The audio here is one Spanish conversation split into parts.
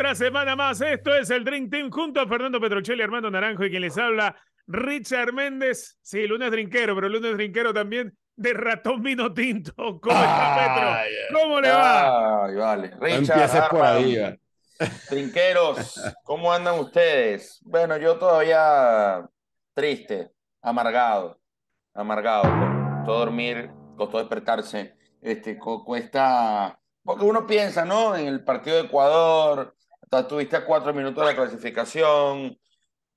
Otra semana más. Esto es el Drink Team junto a Fernando Petrocelli, Armando Naranjo y quien les habla, Richard Méndez. Sí, lunes drinquero, pero lunes drinquero también de ratón vino tinto. ¿Cómo está, Petro? ¿Cómo le va? Ay, vale. Richard, ah, Trinqueros, ¿cómo andan ustedes? Bueno, yo todavía triste, amargado, amargado. Costó dormir, costó despertarse. Este, cuesta. Porque uno piensa, ¿no? En el partido de Ecuador, estuviste a cuatro minutos de la clasificación.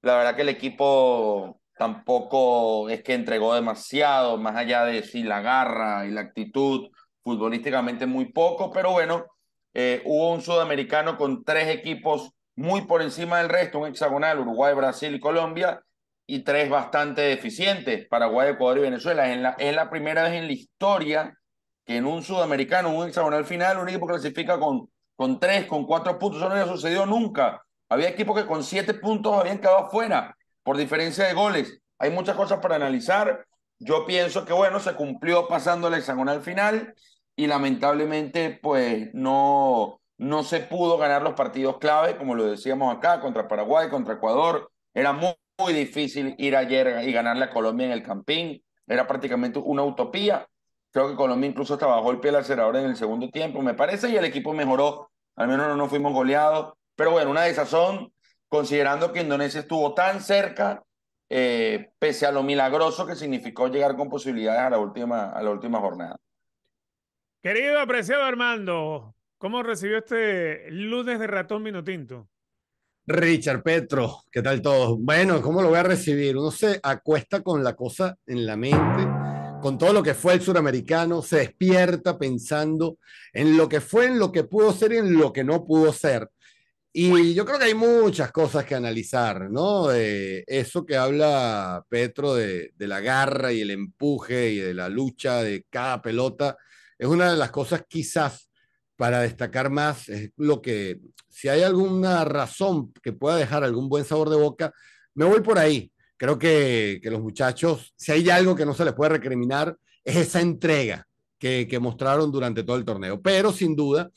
La verdad que el equipo tampoco es que entregó demasiado, más allá de si la garra y la actitud, futbolísticamente muy poco, pero bueno, eh, hubo un sudamericano con tres equipos muy por encima del resto, un hexagonal, Uruguay, Brasil y Colombia, y tres bastante deficientes, Paraguay, Ecuador y Venezuela. En la, es la primera vez en la historia que en un sudamericano, un hexagonal final, un equipo clasifica con con tres, con cuatro puntos. Eso no había sucedido nunca. Había equipos que con siete puntos habían quedado fuera por diferencia de goles. Hay muchas cosas para analizar. Yo pienso que, bueno, se cumplió pasando el hexagonal final y lamentablemente, pues no, no se pudo ganar los partidos clave, como lo decíamos acá, contra Paraguay, contra Ecuador. Era muy, difícil ir ayer y ganar la Colombia en el Campín. Era prácticamente una utopía. Creo que Colombia incluso hasta bajó el pie al acelerador en el segundo tiempo, me parece, y el equipo mejoró. Al menos no fuimos goleados. Pero bueno, una desazón, considerando que Indonesia estuvo tan cerca, eh, pese a lo milagroso que significó llegar con posibilidades a la última, a la última jornada. Querido, apreciado Armando, ¿cómo recibió este lunes de ratón Minotinto? Richard Petro, ¿qué tal todos? Bueno, ¿cómo lo voy a recibir? Uno se acuesta con la cosa en la mente con todo lo que fue el suramericano, se despierta pensando en lo que fue, en lo que pudo ser y en lo que no pudo ser. Y yo creo que hay muchas cosas que analizar, ¿no? eso que habla Petro de, de, la garra y el empuje y de la lucha de cada pelota, es una de las cosas quizás para destacar más, es lo que, si hay alguna razón que pueda dejar algún buen sabor de boca, me voy por ahí, creo que, los muchachos, si hay algo que no se les puede recriminar, es esa entrega que, mostraron durante todo el torneo. Pero sin duda,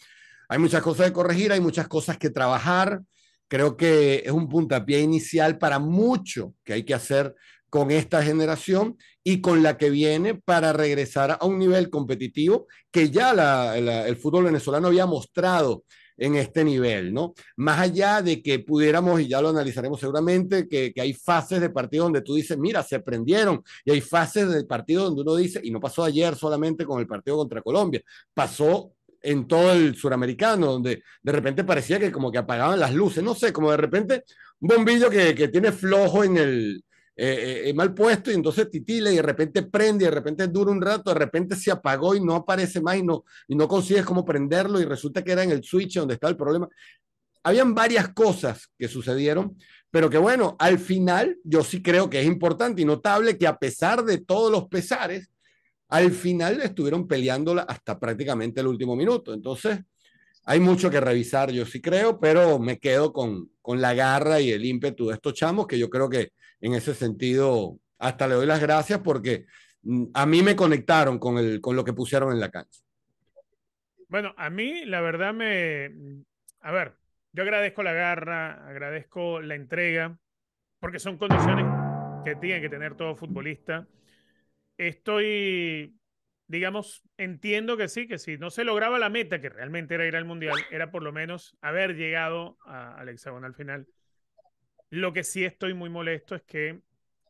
hay muchas cosas que corregir, hay muchas cosas que trabajar. Creo que es un puntapié inicial para mucho que hay que hacer con esta generación y con la que viene para regresar a un nivel competitivo que ya el fútbol venezolano había mostrado en este nivel, ¿no? Más allá de que pudiéramos, y ya lo analizaremos seguramente, que, hay fases de partido donde tú dices, mira, se prendieron, y hay fases del partido donde uno dice, y no pasó ayer solamente con el partido contra Colombia, pasó en todo el suramericano, donde de repente parecía que como que apagaban las luces, no sé, como de repente un bombillo que tiene flojo en el, eh, eh, eh, mal puesto y entonces titila y de repente prende y de repente dura un rato, de repente se apagó y no aparece más y no, y no consigues como prenderlo y resulta que era en el switch donde estaba el problema. Habían varias cosas que sucedieron, pero que bueno, al final yo sí creo que es importante y notable que a pesar de todos los pesares, al final estuvieron peleándola hasta prácticamente el último minuto. Entonces, hay mucho que revisar, yo sí creo, pero me quedo con, con la garra y el ímpetu de estos chamos que yo creo que en ese sentido, hasta le doy las gracias porque mm, a mí me conectaron con, el, con lo que pusieron en la cancha. Bueno, a mí la verdad me... A ver, yo agradezco la garra, agradezco la entrega, porque son condiciones que tiene que tener todo futbolista. Estoy, digamos, entiendo que sí, que si no se lograba la meta, que realmente era ir al Mundial, era por lo menos haber llegado al hexagonal final. Lo que sí estoy muy molesto es que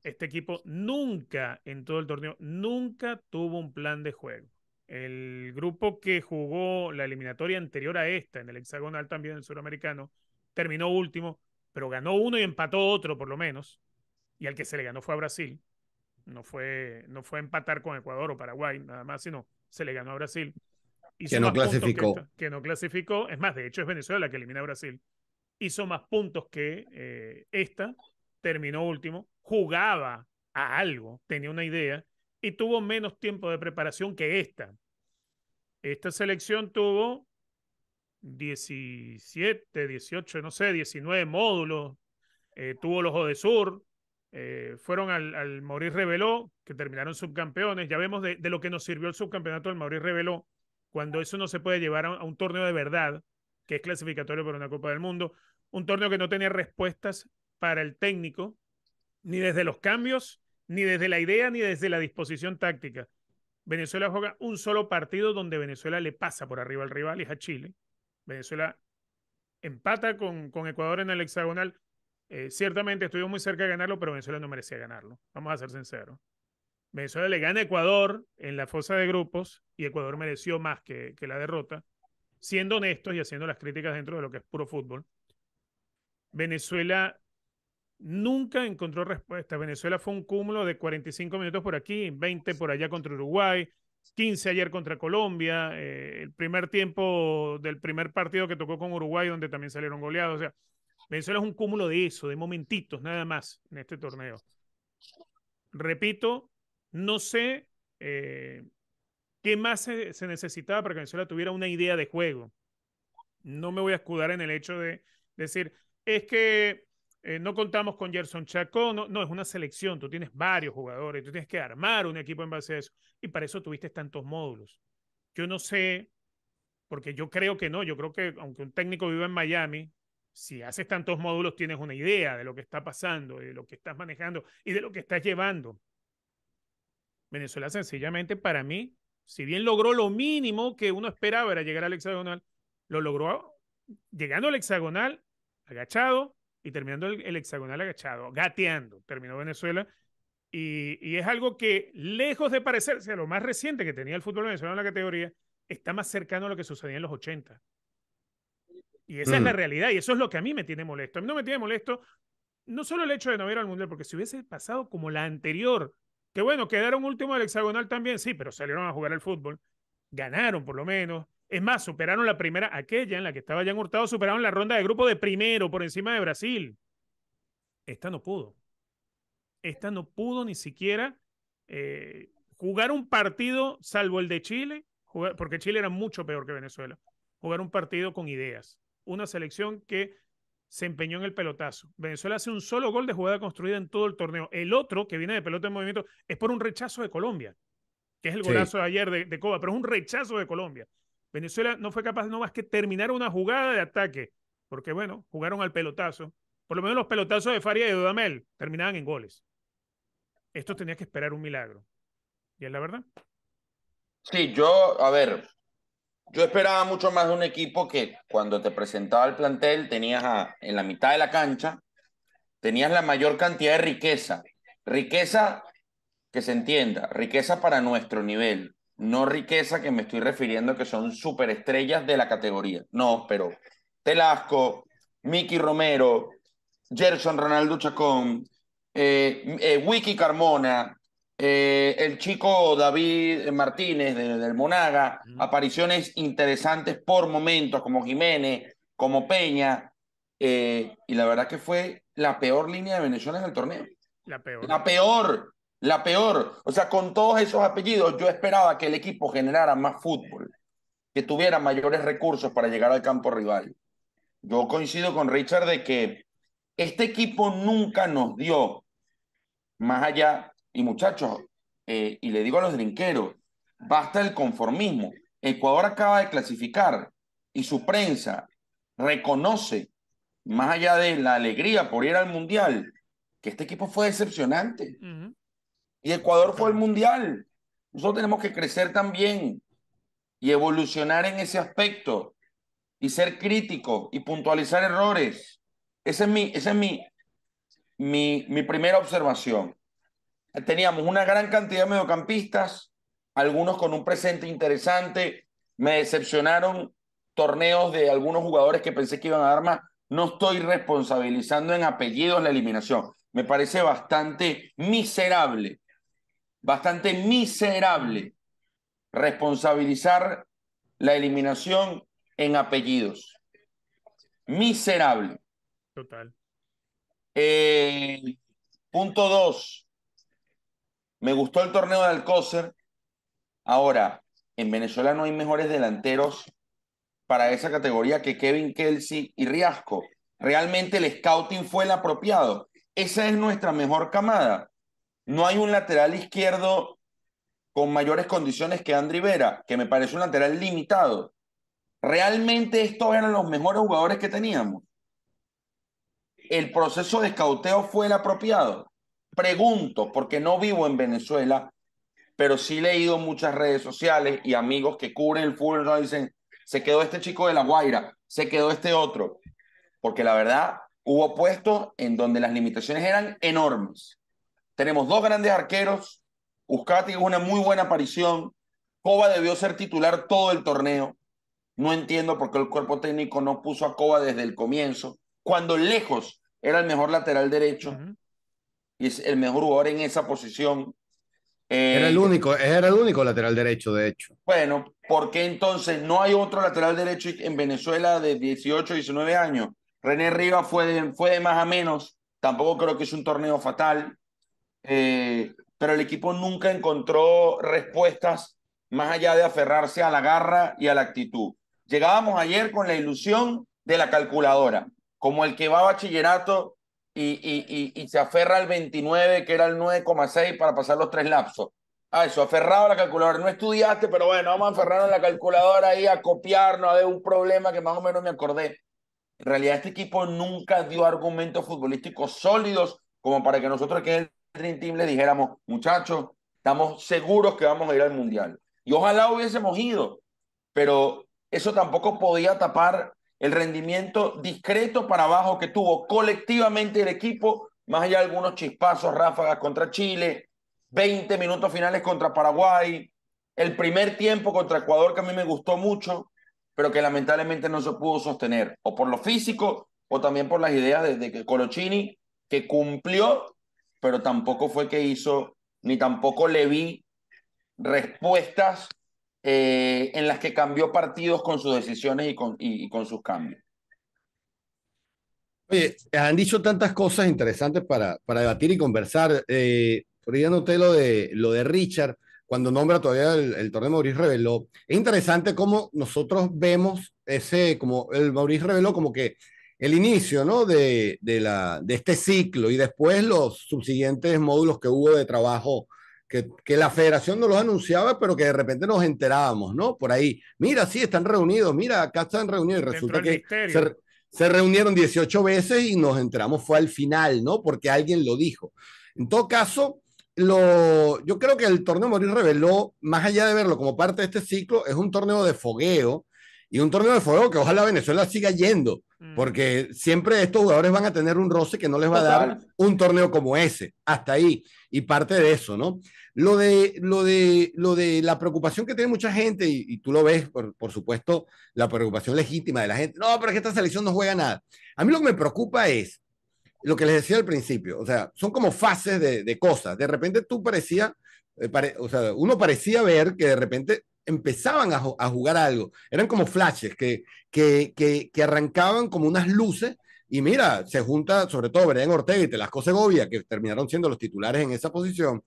este equipo nunca en todo el torneo, nunca tuvo un plan de juego. El grupo que jugó la eliminatoria anterior a esta, en el hexagonal también del suramericano, terminó último, pero ganó uno y empató otro por lo menos. Y al que se le ganó fue a Brasil. No fue, no fue empatar con Ecuador o Paraguay, nada más, sino se le ganó a Brasil. y que no clasificó. que, no clasificó. Es más, de hecho es Venezuela la que elimina a Brasil hizo más puntos que eh, esta, terminó último, jugaba a algo, tenía una idea y tuvo menos tiempo de preparación que esta. Esta selección tuvo 17, 18, no sé, 19 módulos, eh, tuvo los Ojo de Sur, eh, fueron al, al Mauriz Reveló, que terminaron subcampeones. Ya vemos de, lo que nos sirvió el subcampeonato del Mauriz Reveló, cuando eso no se puede llevar a un torneo de verdad, que es clasificatorio para una Copa del Mundo. Un torneo que no tenía respuestas para el técnico, ni desde los cambios, ni desde la idea, ni desde la disposición táctica. Venezuela juega un solo partido donde Venezuela le pasa por arriba al rival, es a Chile. Venezuela empata con, Ecuador en el hexagonal. Eh, ciertamente estuvimos muy cerca de ganarlo, pero Venezuela no merecía ganarlo. Vamos a ser sinceros. Venezuela le gana a Ecuador en la fosa de grupos y Ecuador mereció más que la derrota siendo honestos y haciendo las críticas dentro de lo que es puro fútbol, Venezuela nunca encontró respuesta. Venezuela fue un cúmulo de 45 minutos por aquí, 20 por allá contra Uruguay, 15 ayer contra Colombia, eh, el primer tiempo del primer partido que tocó con Uruguay, donde también salieron goleados. O sea, Venezuela es un cúmulo de eso, de momentitos nada más en este torneo. Repito, no sé eh, ¿Qué más se, necesitaba para que Venezuela tuviera una idea de juego? No me voy a escudar en el hecho de decir, es que eh, no contamos con Gerson Chacón, no, no, es una selección, tú tienes varios jugadores, tú tienes que armar un equipo en base a eso. Y para eso tuviste tantos módulos. Yo no sé, porque yo creo que no, yo creo que aunque un técnico viva en Miami, si haces tantos módulos tienes una idea de lo que está pasando, de lo que estás manejando y de lo que estás llevando. Venezuela sencillamente para mí si bien logró lo mínimo que uno esperaba era llegar al hexagonal, lo logró llegando al hexagonal agachado y terminando el, hexagonal agachado, gateando, terminó Venezuela. Y, es algo que, lejos de parecerse sea, lo más reciente que tenía el fútbol venezolano en la categoría, está más cercano a lo que sucedía en los 80. Y esa es la mm. realidad, y eso es lo que a mí me tiene molesto. A mí no me tiene molesto no solo el hecho de no haber al Mundial, porque si hubiese pasado como la anterior, que bueno, quedaron último del hexagonal también, sí, pero salieron a jugar al fútbol. Ganaron por lo menos. Es más, superaron la primera, aquella en la que estaba ya Hurtado, superaron la ronda de grupo de primero por encima de Brasil. Esta no pudo. Esta no pudo ni siquiera eh, jugar un partido, salvo el de Chile, porque Chile era mucho peor que Venezuela. Jugar un partido con ideas. Una selección que se empeñó en el pelotazo. Venezuela hace un solo gol de jugada construida en todo el torneo. El otro, que viene de pelota en movimiento, es por un rechazo de Colombia, que es el golazo de ayer de, Coba, pero es un rechazo de Colombia. Venezuela no fue capaz no más que terminar una jugada de ataque, porque bueno, jugaron al pelotazo. Por lo menos los pelotazos de Faria y de Dudamel terminaban en goles. Esto tenía que esperar un milagro. Y es la verdad. Sí, yo, a ver, yo esperaba mucho más de un equipo que cuando te presentaba el plantel tenías en la mitad de la cancha, tenías la mayor cantidad de riqueza. Riqueza que se entienda, riqueza para nuestro nivel, no riqueza que me estoy refiriendo que son superestrellas de la categoría. No, pero Telasco, Miki Romero, Gerson Ronaldo Chacón, eh, eh, Wiki Carmona, eh, el chico David Martínez del Monaga, apariciones interesantes por momentos, como Jiménez, como Peña, eh, y la verdad que fue la peor línea de Venezuela en el torneo. La peor. La peor, la peor. O sea, con todos esos apellidos, yo esperaba que el equipo generara más fútbol, que tuviera mayores recursos para llegar al campo rival. Yo coincido con Richard de que este equipo nunca nos dio, más allá y muchachos, eh, y le digo a los drinqueros, basta el conformismo. Ecuador acaba de clasificar y su prensa reconoce, más allá de la alegría por ir al Mundial, que este equipo fue decepcionante. Y Ecuador fue el Mundial. Nosotros tenemos que crecer también y evolucionar en ese aspecto y ser críticos y puntualizar errores. Esa es mi, es mi, mi primera observación teníamos una gran cantidad de mediocampistas, algunos con un presente interesante. Me decepcionaron torneos de algunos jugadores que pensé que iban a dar más. No estoy responsabilizando en apellidos la eliminación. Me parece bastante miserable, bastante miserable responsabilizar la eliminación en apellidos. Miserable. Total. Eh, punto dos. Me gustó el torneo de Alcócer. Ahora, en Venezuela no hay mejores delanteros para esa categoría que Kevin Kelsey y Riasco. Realmente el scouting fue el apropiado. Esa es nuestra mejor camada. No hay un lateral izquierdo con mayores condiciones que Andri Vera, que me parece un lateral limitado. Realmente estos eran los mejores jugadores que teníamos. El proceso de escauteo fue el apropiado. Pregunto, porque no vivo en Venezuela, pero sí he leído muchas redes sociales y amigos que cubren el fútbol dicen, se quedó este chico de La Guaira, se quedó este otro, porque la verdad hubo puestos en donde las limitaciones eran enormes. Tenemos dos grandes arqueros, Uscati es una muy buena aparición, Coba debió ser titular todo el torneo, no entiendo por qué el cuerpo técnico no puso a Coba desde el comienzo, cuando lejos era el mejor lateral derecho y es el mejor jugador en esa posición. Eh, era, el único, era el único lateral derecho, de hecho. Bueno, ¿por qué entonces no hay otro lateral derecho en Venezuela de 18, 19 años? René Rivas fue de, fue más a menos, tampoco creo que es un torneo fatal, eh, pero el equipo nunca encontró respuestas más allá de aferrarse a la garra y a la actitud. Llegábamos ayer con la ilusión de la calculadora, como el que va a bachillerato y, y, y, se aferra al 29, que era el 9,6 para pasar los tres lapsos. ah eso, aferrado a la calculadora. No estudiaste, pero bueno, vamos a aferrarnos a la calculadora ahí a copiarnos, a ver un problema que más o menos me acordé. En realidad, este equipo nunca dio argumentos futbolísticos sólidos como para que nosotros que es el Dream Team le dijéramos, muchachos, estamos seguros que vamos a ir al Mundial. Y ojalá hubiésemos ido, pero eso tampoco podía tapar el rendimiento discreto para abajo que tuvo colectivamente el equipo, más allá de algunos chispazos, ráfagas contra Chile, 20 minutos finales contra Paraguay, el primer tiempo contra Ecuador que a mí me gustó mucho, pero que lamentablemente no se pudo sostener, o por lo físico, o también por las ideas de, que Colochini, que cumplió, pero tampoco fue que hizo, ni tampoco le vi respuestas eh, en las que cambió partidos con sus decisiones y con, y, con sus cambios. Oye, han dicho tantas cosas interesantes para, para debatir y conversar. Eh, por lo de, lo de Richard, cuando nombra todavía el, torneo Mauricio Reveló. Es interesante cómo nosotros vemos ese, como el Mauricio Reveló, como que el inicio ¿no? de, de, la, de este ciclo y después los subsiguientes módulos que hubo de trabajo que, que, la federación no los anunciaba, pero que de repente nos enterábamos, ¿no? Por ahí, mira, sí, están reunidos, mira, acá están reunidos, y resulta que se, reunieron 18 veces y nos enteramos fue al final, ¿no? Porque alguien lo dijo. En todo caso, lo, yo creo que el torneo Morir reveló, más allá de verlo como parte de este ciclo, es un torneo de fogueo, y un torneo de fuego que ojalá Venezuela siga yendo, mm. porque siempre estos jugadores van a tener un roce que no les va a dar un torneo como ese, hasta ahí, y parte de eso, ¿no? Lo de, lo de, lo de la preocupación que tiene mucha gente, y, tú lo ves, por, por, supuesto, la preocupación legítima de la gente, no, pero es que esta selección no juega nada. A mí lo que me preocupa es lo que les decía al principio, o sea, son como fases de, de cosas, de repente tú parecía, eh, o sea, uno parecía ver que de repente empezaban a, jugar algo. Eran como flashes que, que, que, arrancaban como unas luces. Y mira, se junta sobre todo Brian Ortega y Telasco Segovia, que terminaron siendo los titulares en esa posición.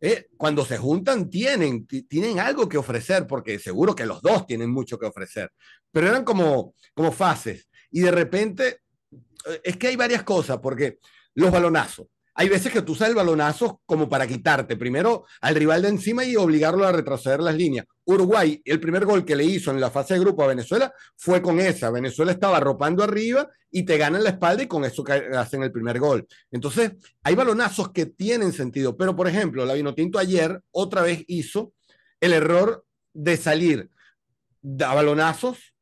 Eh, cuando se juntan tienen, tienen algo que ofrecer, porque seguro que los dos tienen mucho que ofrecer, pero eran como, como fases. Y de repente, eh, es que hay varias cosas, porque los balonazos, hay veces que tú usas balonazos como para quitarte primero al rival de encima y obligarlo a retroceder las líneas. Uruguay, el primer gol que le hizo en la fase de grupo a Venezuela fue con esa. Venezuela estaba arropando arriba y te ganan la espalda y con eso hacen el primer gol. Entonces, hay balonazos que tienen sentido, pero por ejemplo, la Vinotinto ayer otra vez hizo el error de salir a balonazos,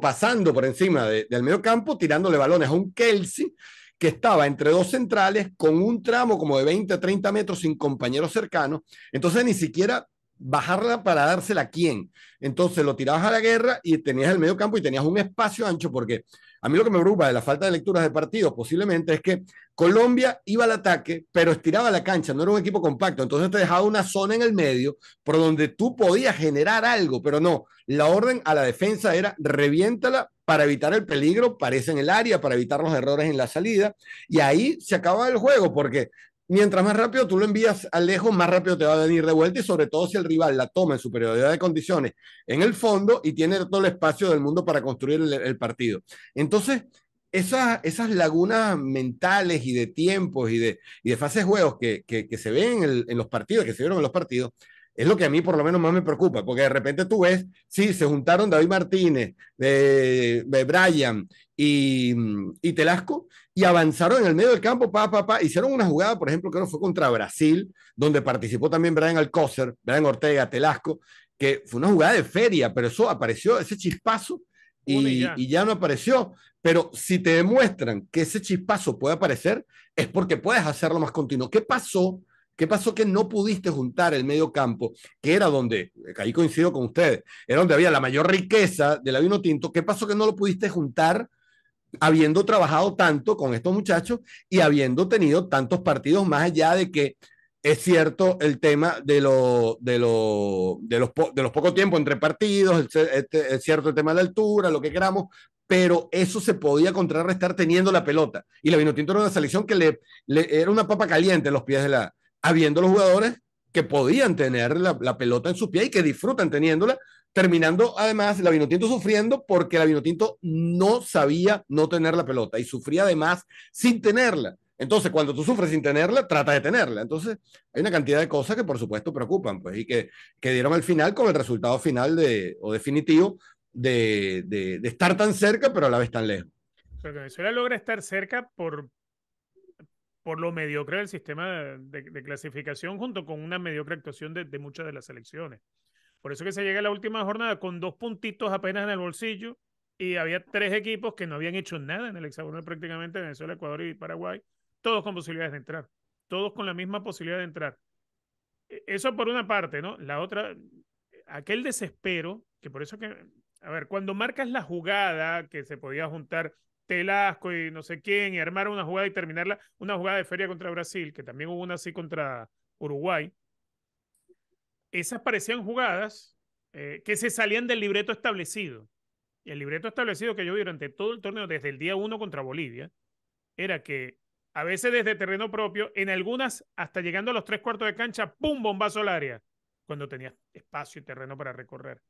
pasando por encima del medio campo, tirándole balones a un Kelsey que estaba entre dos centrales con un tramo como de 20 a 30 metros sin compañeros cercanos. Entonces ni siquiera bajarla para dársela a quién. Entonces lo tirabas a la guerra y tenías el medio campo y tenías un espacio ancho porque a mí lo que me preocupa de la falta de lecturas de partidos posiblemente es que Colombia iba al ataque, pero estiraba la cancha, no era un equipo compacto, entonces te dejaba una zona en el medio por donde tú podías generar algo, pero no, la orden a la defensa era reviéntala para evitar el peligro, parece en el área, para evitar los errores en la salida, y ahí se acaba el juego, porque mientras más rápido tú lo envías a lejos, más rápido te va a venir de vuelta y sobre todo si el rival la toma en superioridad de condiciones en el fondo y tiene todo el espacio del mundo para construir el, partido. Entonces, esas, lagunas mentales y de tiempos y de, fases de juegos que, se ven en, en, los partidos, que se vieron en los partidos, es lo que a mí por lo menos más me preocupa, porque de repente tú ves, sí, se juntaron David Martínez, de, Bryan Brian y, Telasco, y avanzaron en el medio del campo, pa, pa, pa, hicieron una jugada, por ejemplo, que no fue contra Brasil, donde participó también Brian Alcócer, Brian Ortega, Telasco, que fue una jugada de feria, pero eso apareció, ese chispazo, y y, ya. no apareció. Pero si te demuestran que ese chispazo puede aparecer, es porque puedes hacerlo más continuo. ¿Qué pasó ¿Qué pasó que no pudiste juntar el medio campo, que era donde, ahí coincido con ustedes, era donde había la mayor riqueza del vino tinto? ¿Qué pasó que no lo pudiste juntar habiendo trabajado tanto con estos muchachos y habiendo tenido tantos partidos más allá de que es cierto el tema de, lo, de, los, pocos de los pocos entre partidos, este, es cierto el tema de la altura, lo que queramos, pero eso se podía contrarrestar teniendo la pelota. Y la Vinotinto era una selección que le, le, era una papa caliente en los pies de la, habiendo los jugadores que podían tener la, pelota en su pie y que disfrutan teniéndola, terminando además la Vinotinto sufriendo porque la Vinotinto no sabía no tener la pelota y sufría además sin tenerla. Entonces, cuando tú sufres sin tenerla, trata de tenerla. Entonces, hay una cantidad de cosas que por supuesto preocupan, pues, y que, que dieron al final con el resultado final de, o definitivo de, estar tan cerca, pero a la vez tan lejos. Venezuela logra estar cerca por, por lo mediocre del sistema de, clasificación junto con una mediocre actuación de, de muchas de las selecciones. Por eso que se llega a la última jornada con dos puntitos apenas en el bolsillo y había tres equipos que no habían hecho nada en el hexagonal prácticamente, Venezuela, Ecuador y Paraguay, todos con posibilidades de entrar, todos con la misma posibilidad de entrar. E, eso por una parte, ¿no? La otra, aquel desespero, que por eso que, a ver, cuando marcas la jugada que se podía juntar Telasco y no sé quién, y armar una jugada y terminarla, una jugada de feria contra Brasil, que también hubo una así contra Uruguay, esas parecían jugadas eh, que se salían del libreto establecido. Y el libreto establecido que yo vi durante todo el torneo, desde el día uno contra Bolivia, era que a veces desde terreno propio, en algunas hasta llegando a los tres cuartos de cancha, ¡pum! bombazo al área, cuando tenías espacio y terreno para recorrer.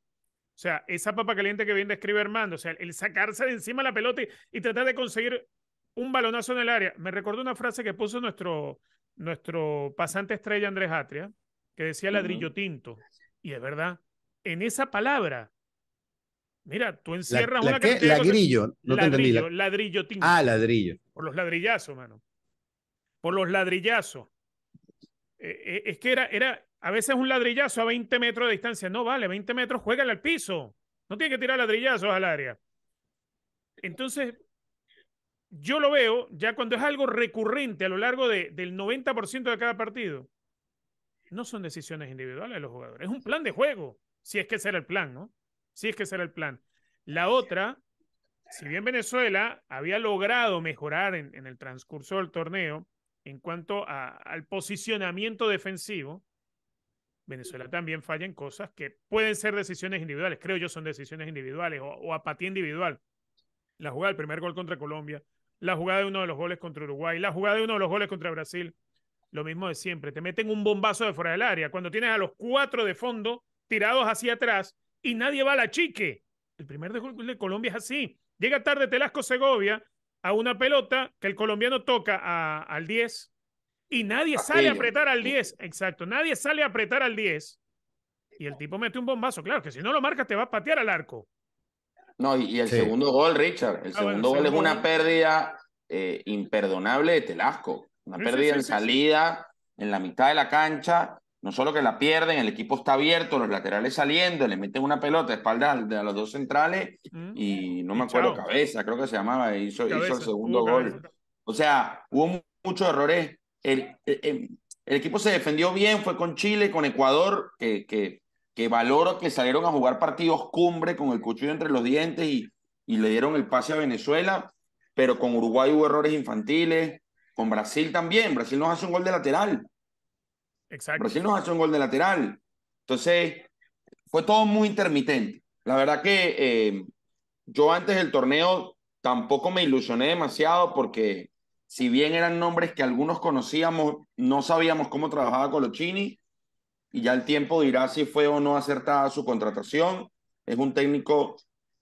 O sea, esa papa caliente que bien describe Armando, o sea, el sacarse de encima la pelota y, tratar de conseguir un balonazo en el área. Me recuerdo una frase que puso nuestro, nuestro pasante estrella Andrés Atria, que decía ladrillo tinto. Y es verdad, en esa palabra, mira, tú encierras qué? ¿Ladrillo? no ladrillo, te entendí. Ladrillo tinto. Ah, ladrillo. Por los ladrillazos, mano. Por los ladrillazos. Eh, eh, es que era, era, a veces un ladrillazo a 20 metros de distancia. No vale, 20 metros, juégale al piso. No tiene que tirar ladrillazos al área. Entonces, yo lo veo ya cuando es algo recurrente a lo largo del 90% de cada partido. No son decisiones individuales de los jugadores. Es un plan de juego, si es que será el plan, ¿no? Si es que será el plan. La otra, si bien Venezuela había logrado mejorar en, el transcurso del torneo en cuanto al posicionamiento defensivo, Venezuela también falla en cosas que pueden ser decisiones individuales, creo yo son decisiones individuales o, apatía individual. La jugada del primer gol contra Colombia, la jugada de uno de los goles contra Uruguay, la jugada de uno de los goles contra Brasil, lo mismo de siempre, te meten un bombazo de fuera del área, cuando tienes a los cuatro de fondo tirados hacia atrás y nadie va a la chique. El primer gol de Colombia es así. Llega tarde Telasco Segovia a una pelota que el colombiano toca al 10 y nadie sale a apretar al 10. Exacto, nadie sale a apretar al 10. Y el tipo mete un bombazo, claro, que si no lo marcas te va a patear al arco. No, y, el segundo gol, Richard, el ah, segundo gol es una pérdida eh, imperdonable de Telasco. Una pérdida en salida, en la mitad de la cancha. No solo que la pierden, el equipo está abierto, los laterales saliendo, le meten una pelota de espalda a los dos centrales mm. y no me acuerdo, cabeza, creo que se llamaba, hizo, hizo el segundo gol. O sea, hubo muchos errores el, el, equipo se defendió bien, fue con Chile, con Ecuador, que, que, que valoro que salieron a jugar partidos cumbre con el cuchillo entre los dientes y, y le dieron el pase a Venezuela, pero con Uruguay hubo errores infantiles, con Brasil también, Brasil nos hace un gol de lateral. Exacto. Brasil nos hace un gol de lateral. Entonces, fue todo muy intermitente. La verdad que eh, yo antes del torneo tampoco me ilusioné demasiado porque si bien eran nombres que algunos conocíamos, no sabíamos cómo trabajaba Colochini y ya el tiempo dirá si fue o no acertada su contratación. Es un técnico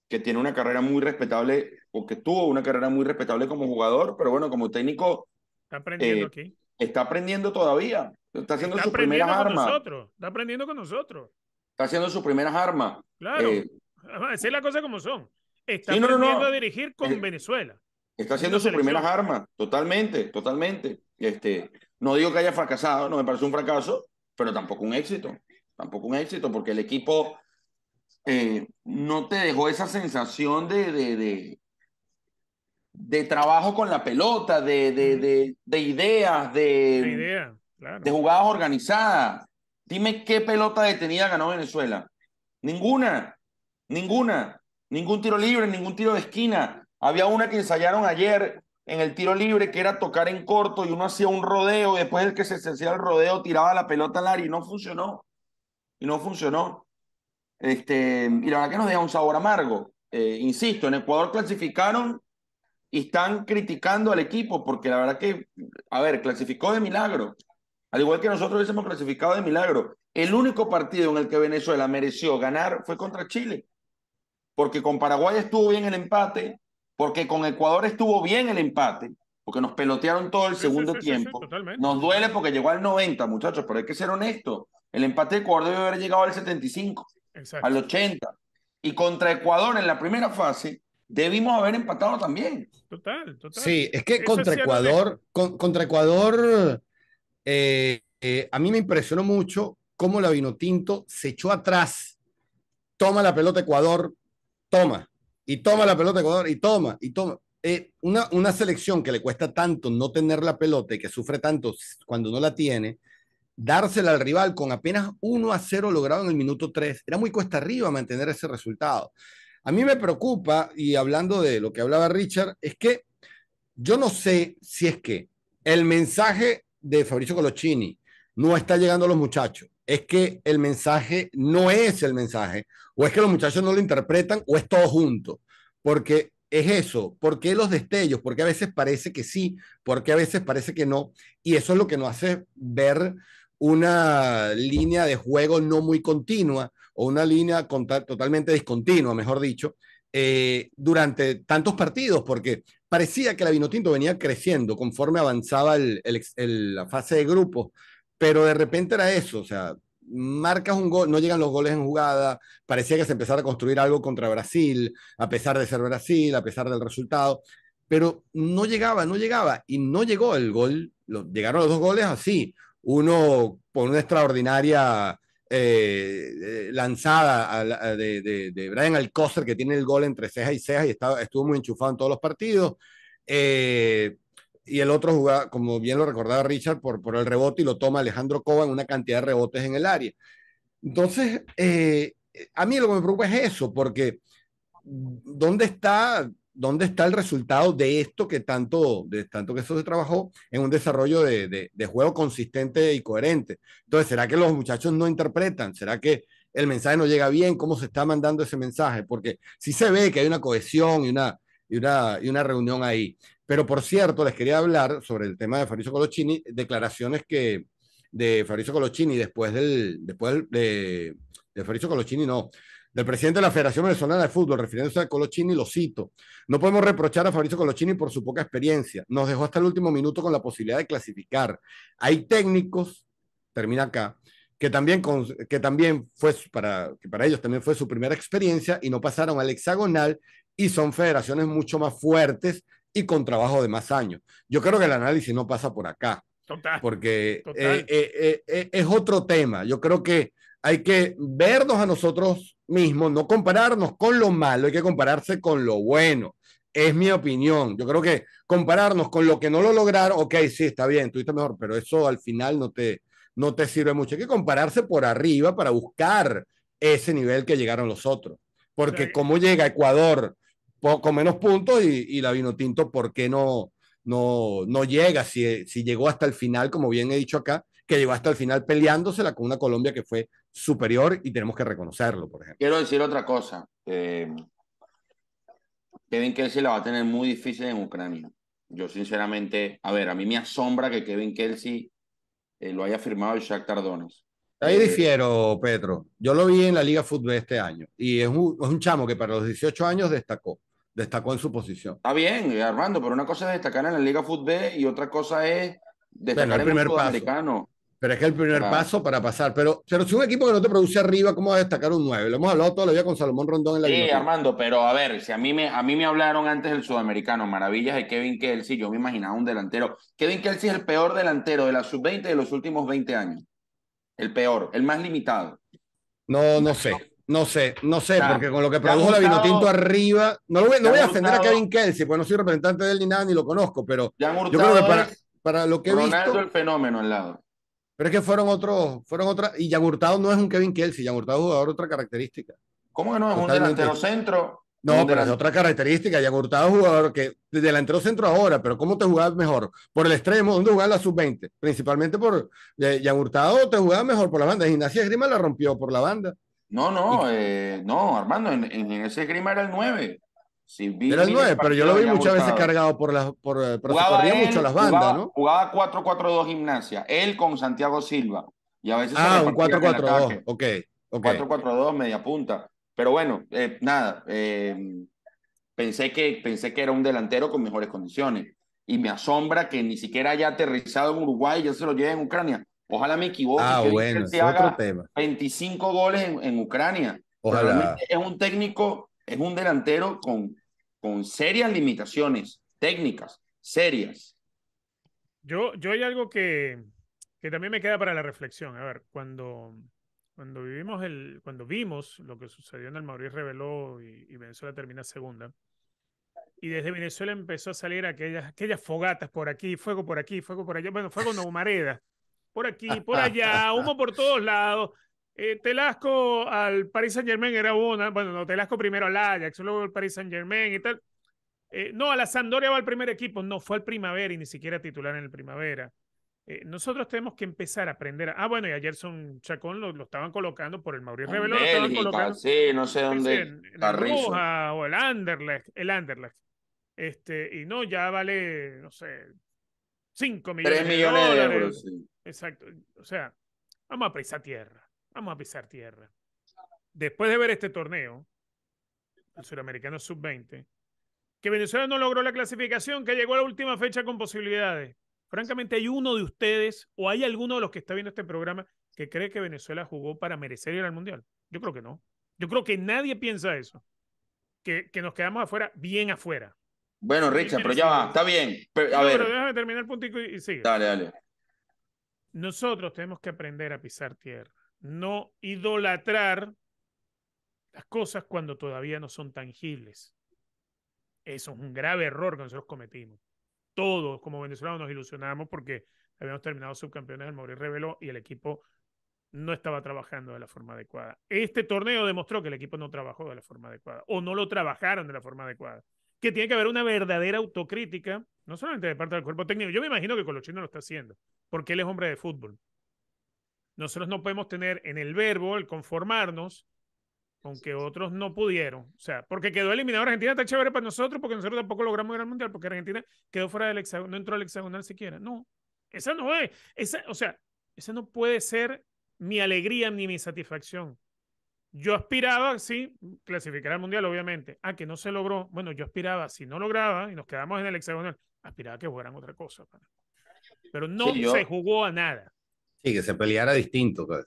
que tiene una carrera muy respetable o que tuvo una carrera muy respetable como jugador, pero bueno, como técnico... Está aprendiendo eh, Está aprendiendo todavía. Está haciendo sus primeras armas. Está aprendiendo con nosotros. Está haciendo sus primeras armas. Claro. Eh, es la cosa como son. Está aprendiendo a dirigir con eh, Venezuela. Está haciendo sus primeras armas, totalmente, totalmente. Este, no digo que haya fracasado, no me parece un fracaso, pero tampoco un éxito. Tampoco un éxito, porque el equipo eh, no te dejó esa sensación de, de, de, trabajo con la pelota, de, de, mm. de ideas, de, de jugadas organizadas. Dime qué pelota detenida ganó Venezuela. Ninguna, ninguna, ningún tiro libre, ningún tiro de esquina, había una que ensayaron ayer en el tiro libre que era tocar en corto y uno hacía un rodeo y después el que se hacía el rodeo tiraba la pelota al área y no funcionó. Y no funcionó. Este, y la verdad que nos deja un sabor amargo. Eh, insisto, en Ecuador clasificaron y están criticando al equipo porque la verdad que, a ver, clasificó de milagro. Al igual que nosotros hubiésemos clasificado de milagro. El único partido en el que Venezuela mereció ganar fue contra Chile. Porque con Paraguay estuvo bien el empate, porque con Ecuador estuvo bien el empate, porque nos pelotearon todo el segundo tiempo. nos duele porque llegó al 90, muchachos, pero hay que ser honesto. El empate de Ecuador debe haber llegado al 75, al 80. Y contra Ecuador en la primera fase, debimos haber empatado también. Total, total. Sí, es que contra Ecuador, contra eh, Ecuador, eh, a mí me impresionó mucho cómo la Vinotinto se echó atrás. Toma la pelota Ecuador, toma y toma la pelota Ecuador y toma y toma. Eh, una, una selección que le cuesta tanto no tener la pelota y que sufre tanto cuando no la tiene, dársela al rival con apenas 1 a 0 logrado en el minuto 3, era muy cuesta arriba mantener ese resultado. A mí me preocupa, y hablando de lo que hablaba Richard, es que yo no sé si es que el mensaje de Fabricio Colochini no está llegando a los muchachos es que el mensaje no es el mensaje, o es que los muchachos no lo interpretan, o es todo junto, porque es eso, porque los destellos, porque a veces parece que sí, porque a veces parece que no, y eso es lo que nos hace ver una línea de juego no muy continua, o una línea totalmente discontinua, mejor dicho, eh, durante tantos partidos, porque parecía que la Vinotinto venía creciendo conforme avanzaba la fase de grupos pero de repente era eso, o sea, marcas un gol, no llegan los goles en jugada, parecía que se empezara a construir algo contra Brasil, a pesar de ser Brasil, a pesar del resultado, pero no llegaba, no llegaba, y no llegó el gol, llegaron los dos goles así, uno por una extraordinaria eh, lanzada de, Brian Alcócer, que tiene el gol entre ceja y ceja y estaba, estuvo muy enchufado en todos los partidos, eh, y el otro jugaba, como bien lo recordaba Richard, por, por el rebote y lo toma Alejandro Cova en una cantidad de rebotes en el área. Entonces, eh, a mí lo que me preocupa es eso, porque mm, ¿dónde está, dónde está el resultado de esto que tanto, de tanto que eso se trabajó en un desarrollo de, juego consistente y coherente? Entonces, ¿será que los muchachos no interpretan? ¿Será que el mensaje no llega bien? ¿Cómo se está mandando ese mensaje? Porque si se ve que hay una cohesión y una, y una, y una reunión ahí. Pero por cierto, les quería hablar sobre el tema de Fabrizio Colochini, declaraciones que de Fabrizio Colochini después del, después de, de Fabrizio Colochini, no, del presidente de la Federación Venezolana de Fútbol, refiriéndose a Colochini, lo cito. No podemos reprochar a Fabrizio Colochini por su poca experiencia. Nos dejó hasta el último minuto con la posibilidad de clasificar. Hay técnicos, termina acá, que también, que también fue para, que para ellos también fue su primera experiencia y no pasaron al hexagonal y son federaciones mucho más fuertes y con trabajo de más años. Yo creo que el análisis no pasa por acá. Total. Porque eh, eh, eh, es otro tema. Yo creo que hay que vernos a nosotros mismos, no compararnos con lo malo, hay que compararse con lo bueno. Es mi opinión. Yo creo que compararnos con lo que no lo lograron, ok, sí, está bien, tú estás mejor, pero eso al final no te, no te sirve mucho. Hay que compararse por arriba para buscar ese nivel que llegaron los otros. Porque cómo llega Ecuador con menos puntos y, y la Vinotinto, ¿por qué no, no, no llega? Si, si llegó hasta el final, como bien he dicho acá, que llegó hasta el final peleándosela con una Colombia que fue superior y tenemos que reconocerlo, por ejemplo. Quiero decir otra cosa. Eh, Kevin Kelsey la va a tener muy difícil en Ucrania. Yo sinceramente, a ver, a mí me asombra que Kevin Kelsey eh, lo haya firmado Jack Tardones. Ahí eh, difiero, Petro. Yo lo vi en la Liga Fútbol este año y es un, chamo que para los 18 años destacó destacó en su posición. Está bien, Armando, pero una cosa es destacar en la Liga Fútbol y otra cosa es destacar primer en el Pero es que el primer paso para pasar. Pero, pero si un equipo que no te produce arriba, ¿cómo va a destacar un 9? Lo hemos hablado toda la vida con Salomón Rondón en la Sí, Armando, pero a ver, si a mí, me, a mí me hablaron antes del sudamericano, maravillas de Kevin Kelsey, yo me imaginaba un delantero. Kevin Kelsey es el peor delantero de la sub-20 de los últimos 20 años. El peor, el más limitado. No, no sé. No sé, no sé, porque con lo que produjo la Vinotinto arriba, no, voy, a ascender a Kevin Kelsey, Porque no soy representante de él ni nada, ni lo conozco, pero yo creo que para, lo que he el fenómeno al lado. Pero es que fueron otros, fueron otras, y Yagurtado no es un Kevin Kelsey, Yagurtado es jugador otra característica. ¿Cómo que no? Es un delantero centro no, pero es otra característica. Jan Hurtado es jugador que delantero centro ahora, pero ¿cómo te jugabas mejor? Por el extremo, ¿dónde jugaba la sub-20? Principalmente por Jan Hurtado te jugaba mejor por la banda. Gimnasia Grima la rompió por la banda. No, no, eh, no, Armando, en, ese Grima era el 9. era el 9, pero yo lo vi muchas veces cargado por eh, las bandas, jugaba, ¿no? Jugaba 4-4-2 Gimnasia, él con Santiago Silva. Y a veces ah, un 4-4-2, ok. 4-4-2, media punta. Pero bueno, eh, nada, eh, pensé, que, pensé que era un delantero con mejores condiciones. Y me asombra que ni siquiera haya aterrizado en Uruguay, ya se lo lleve en Ucrania. Ojalá me equivoque. Ah, que bueno, otro tema. 25 goles en, Ucrania. Ojalá. es un técnico, es un delantero con, con serias limitaciones técnicas, serias. Yo, yo hay algo que, que también me queda para la reflexión. A ver, cuando, cuando vivimos el, cuando vimos lo que sucedió en el Mauricio reveló y, Venezuela termina segunda. Y desde Venezuela empezó a salir aquellas, aquellas fogatas por aquí, fuego por aquí, fuego por allá, bueno, fuego no humareda, por aquí, por allá, humo por todos lados. Eh, Telasco al Paris Saint Germain era una, bueno, no, Telasco primero al Ajax, luego al Paris Saint Germain y tal. Eh, no, a la Sandoria va al primer equipo, no, fue al Primavera y ni siquiera titular en el Primavera. Eh, nosotros tenemos que empezar a aprender. ah, bueno, y ayer son Chacón lo, estaban colocando por el Mauricio Rebelo. sí, no sé dónde. la o el Anderlecht. El Anderlecht. Este, y no, ya vale, no sé, 5 millones, 3 millones de dólares. Exacto. O sea, vamos a pisar tierra. Vamos a pisar tierra. Después de ver este torneo, el suramericano sub-20, que Venezuela no logró la clasificación, que llegó a la última fecha con posibilidades Francamente, ¿hay uno de ustedes o hay alguno de los que está viendo este programa que cree que Venezuela jugó para merecer ir al Mundial? Yo creo que no. Yo creo que nadie piensa eso. Que, que nos quedamos afuera, bien afuera. Bueno, Richard, pero ya va, está bien. Pero, a ver. déjame terminar el puntico y sigue. Dale, dale. Nosotros tenemos que aprender a pisar tierra, no idolatrar las cosas cuando todavía no son tangibles. Eso es un grave error que nosotros cometimos todos como venezolanos nos ilusionamos porque habíamos terminado subcampeones del Mauricio Reveló y el equipo no estaba trabajando de la forma adecuada. Este torneo demostró que el equipo no trabajó de la forma adecuada o no lo trabajaron de la forma adecuada. Que tiene que haber una verdadera autocrítica, no solamente de parte del cuerpo técnico. Yo me imagino que Colochino lo está haciendo, porque él es hombre de fútbol. Nosotros no podemos tener en el verbo el conformarnos aunque otros no pudieron. O sea, porque quedó eliminado Argentina, está chévere para nosotros, porque nosotros tampoco logramos ir al Mundial, porque Argentina quedó fuera del hexagonal, no entró al hexagonal siquiera. No, esa no es, esa, o sea, esa no puede ser mi alegría ni mi satisfacción. Yo aspiraba, sí, clasificar al Mundial, obviamente. Ah, que no se logró. Bueno, yo aspiraba, si no lograba y nos quedamos en el hexagonal, aspiraba que jugaran otra cosa. Pero no se jugó a nada. Sí, que se peleara distinto. Pues.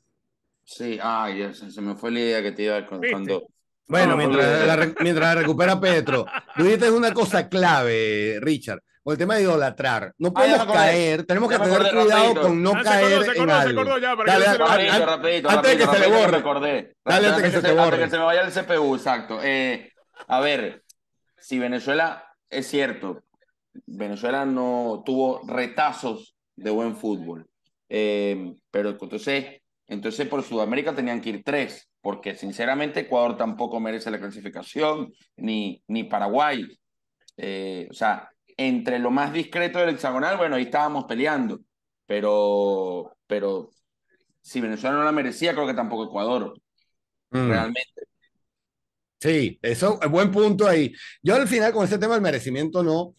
Sí, ay, se, me fue la idea que te iba a cuando. Bueno, mientras mientras recupera Petro, tú dices una cosa clave, Richard, con el tema de idolatrar. No ah, podemos caer, tenemos que tener cuidado con no caer en algo. Dale, antes de que se le borre. Dale, antes que se te borre. que se me vaya el CPU, exacto. Eh, a ver, si Venezuela, es cierto, Venezuela no tuvo retazos de buen fútbol, eh, pero entonces entonces por Sudamérica tenían que ir tres, porque sinceramente Ecuador tampoco merece la clasificación, ni, ni Paraguay. Eh, o sea, entre lo más discreto del hexagonal, bueno, ahí estábamos peleando, pero, pero si Venezuela no la merecía, creo que tampoco Ecuador, mm. realmente. Sí, eso es eh, buen punto ahí. Yo al final con ese tema del merecimiento no,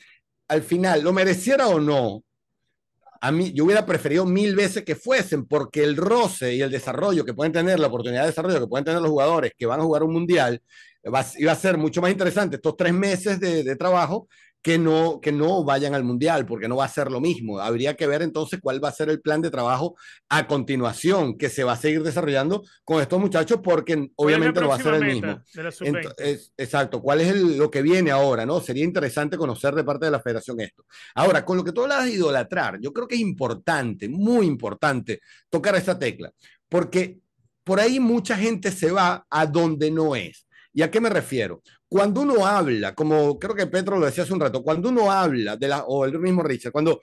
al final, lo mereciera o no, a mí, yo hubiera preferido mil veces que fuesen, porque el roce y el desarrollo que pueden tener, la oportunidad de desarrollo que pueden tener los jugadores que van a jugar un mundial, iba a ser mucho más interesante estos tres meses de trabajo que no, que no vayan al Mundial, porque no va a ser lo mismo. Habría que ver entonces cuál va a ser el plan de trabajo a continuación, que se va a seguir desarrollando con estos muchachos, porque obviamente no va a ser el mismo. exacto, cuál es lo que viene ahora, ¿no? Sería interesante conocer de parte de la federación esto. Ahora, con lo que tú hablas de idolatrar, yo creo que es importante, muy importante, tocar esa tecla, porque por ahí mucha gente se va a donde no es. ¿Y a qué me refiero? cuando uno habla, como creo que Petro lo decía hace un rato, cuando uno habla, de la, o el mismo Richard, cuando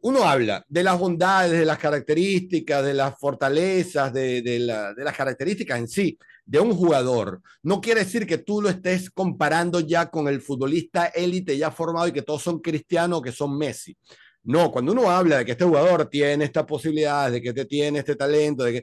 uno habla de las bondades, de las características, de las fortalezas, de, de, la, de las características en sí de un jugador, no quiere decir que tú lo estés comparando ya con el futbolista élite ya formado y que todos son cristianos o que son Messi. No, cuando uno habla de que este jugador tiene estas posibilidades, de que este tiene este talento, de que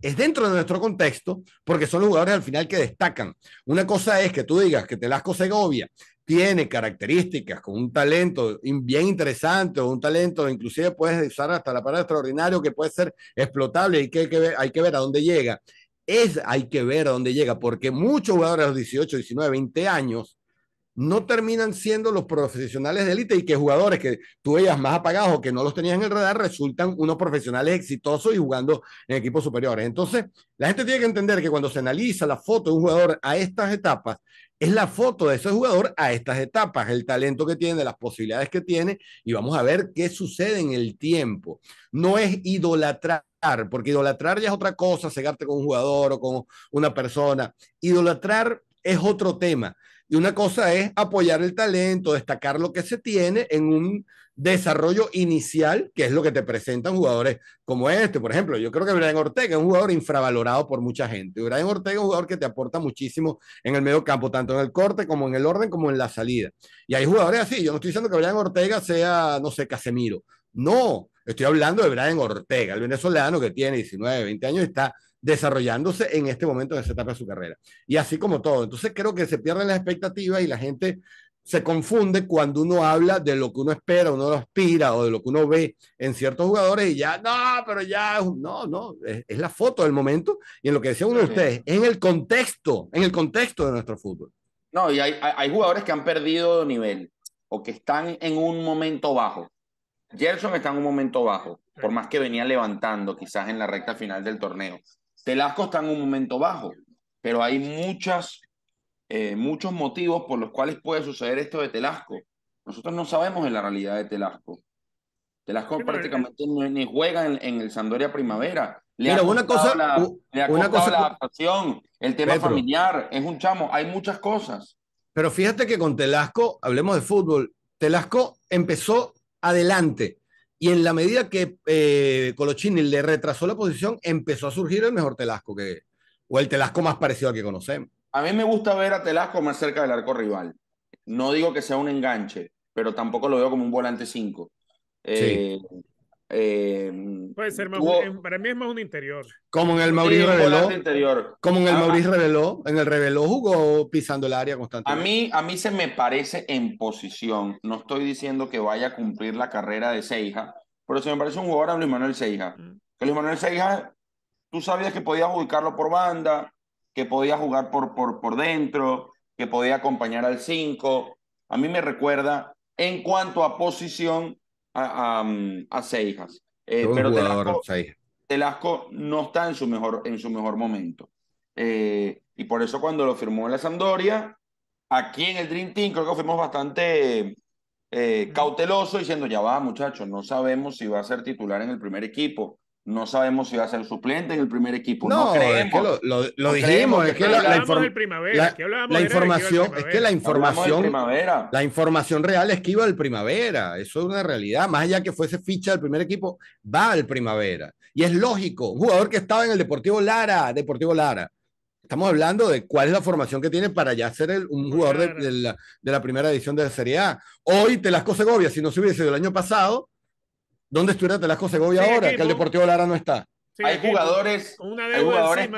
es, dentro de nuestro contexto, porque son los jugadores al final que destacan. Una cosa es que tú digas que Telasco Segovia tiene características con un talento bien interesante, o un talento inclusive puedes usar hasta la palabra extraordinario que puede ser explotable y que hay que ver, hay que ver a dónde llega. Es, hay que ver a dónde llega, porque muchos jugadores a los 18, 19, 20 años no terminan siendo los profesionales de élite y que jugadores que tú veías más apagados o que no los tenías en el radar resultan unos profesionales exitosos y jugando en equipos superiores. Entonces, la gente tiene que entender que cuando se analiza la foto de un jugador a estas etapas, es la foto de ese jugador a estas etapas, el talento que tiene, las posibilidades que tiene y vamos a ver qué sucede en el tiempo. No es idolatrar porque idolatrar ya es otra cosa, cegarte con un jugador o con una persona. Idolatrar es otro tema y una cosa es apoyar el talento, destacar lo que se tiene en un desarrollo inicial, que es lo que te presentan jugadores como este. Por ejemplo, yo creo que Brian Ortega es un jugador infravalorado por mucha gente. Brian Ortega es un jugador que te aporta muchísimo en el medio campo, tanto en el corte como en el orden, como en la salida. Y hay jugadores así. Yo no estoy diciendo que Brian Ortega sea, no sé, Casemiro. No, estoy hablando de Brian Ortega, el venezolano que tiene 19, 20 años, y está desarrollándose en este momento, en esta etapa de su carrera. Y así como todo. Entonces creo que se pierden las expectativas y la gente se confunde cuando uno habla de lo que uno espera, uno lo aspira o de lo que uno ve en ciertos jugadores y ya, no, pero ya, no, no, es, la foto del momento y en lo que decía uno de ustedes, en el contexto, en el contexto de nuestro fútbol. No, y hay, hay jugadores que han perdido nivel o que están en un momento bajo. Gerson está en un momento bajo, por más que venía levantando quizás en la recta final del torneo. Telasco está en un momento bajo, pero hay muchas, eh, muchos motivos por los cuales puede suceder esto de Telasco. Nosotros no sabemos en la realidad de Telasco. Telasco prácticamente no, ni juega en, el Sandoria Primavera. Le Mira, una cosa, la, cosa, la adaptación, el tema familiar, es un chamo, hay muchas cosas. Pero fíjate que con Telasco, hablemos de fútbol, Telasco empezó adelante, y en la medida que eh, Colochini le retrasó la posición, empezó a surgir el mejor Telasco que, o el Telasco más parecido al que conocemos. A mí me gusta ver a Telasco más cerca del arco rival. No digo que sea un enganche, pero tampoco lo veo como un volante 5. Em, Puede ser em, para mí es más un interior. Como en el Mauricio reveló. Como en el Mauricio reveló, en el reveló jugó pisando el área constantemente. A mí, a mí se me parece en posición. No estoy diciendo que vaya a cumplir la carrera de ceija pero se me parece un jugador a Luis Manuel Ceija mm. Que Luis Manuel Ceija tú sabías que podía ubicarlo por banda, que podía jugar por, por, por dentro, que podía acompañar al 5. A mí me recuerda, en cuanto a posición, a, um, pero Telasco, no está en su mejor, en su mejor momento. Eh, y por eso cuando lo firmó en la sandoria aquí en el Dream Team creo que fuimos bastante eh, cautelosos diciendo, ya va muchachos, no sabemos si va a ser titular en el primer equipo no sabemos si va a ser suplente en el primer equipo. No, Es que lo, dijimos. Es que la, información, es que la información, la información real es que iba al primavera. Eso es una realidad. Más allá que fuese ficha del primer equipo, va al primavera. Y es lógico. Un jugador que estaba en el Deportivo Lara, Deportivo Lara. Estamos hablando de cuál es la formación que tiene para ya ser el, un jugador de, la, primera edición de la Serie A. Hoy Telasco Segovia, si no se hubiese ido el año pasado, ¿Dónde estuviera Telasco Segovia hoy ahora? Que el Deportivo Lara no está. hay, jugadores, jugadores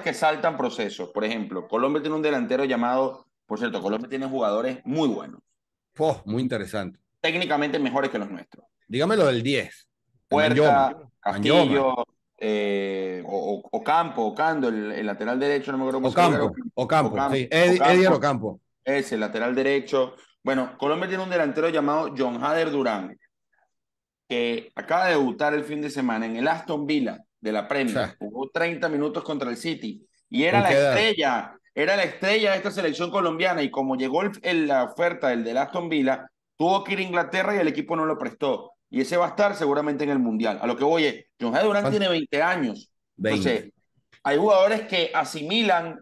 que, saltan procesos. Por ejemplo, Colombia tiene un delantero llamado, por cierto, Colombia tiene jugadores muy buenos. Oh, muy interesante. Técnicamente mejores que los nuestros. lo del 10. Puerta, Castillo, eh, o, o, Ocampo, Ocando, el, lateral derecho, no me acuerdo Ocampo, Ocampo, Ocampo, sí, Eddie, Ocampo, Campo. el lateral derecho. Bueno, Colombia tiene un delantero llamado John Hader Durán, que acaba de debutar el fin de semana en el Aston Villa de la Premier, jugó 30 minutos contra el City y era la estrella, era la estrella de esta selección colombiana y como llegó la oferta del Aston Villa, tuvo que ir a Inglaterra y el equipo no lo prestó. Y ese va a estar seguramente en el Mundial. A lo que voy es, John Durán tiene 20 años. Entonces, hay jugadores que asimilan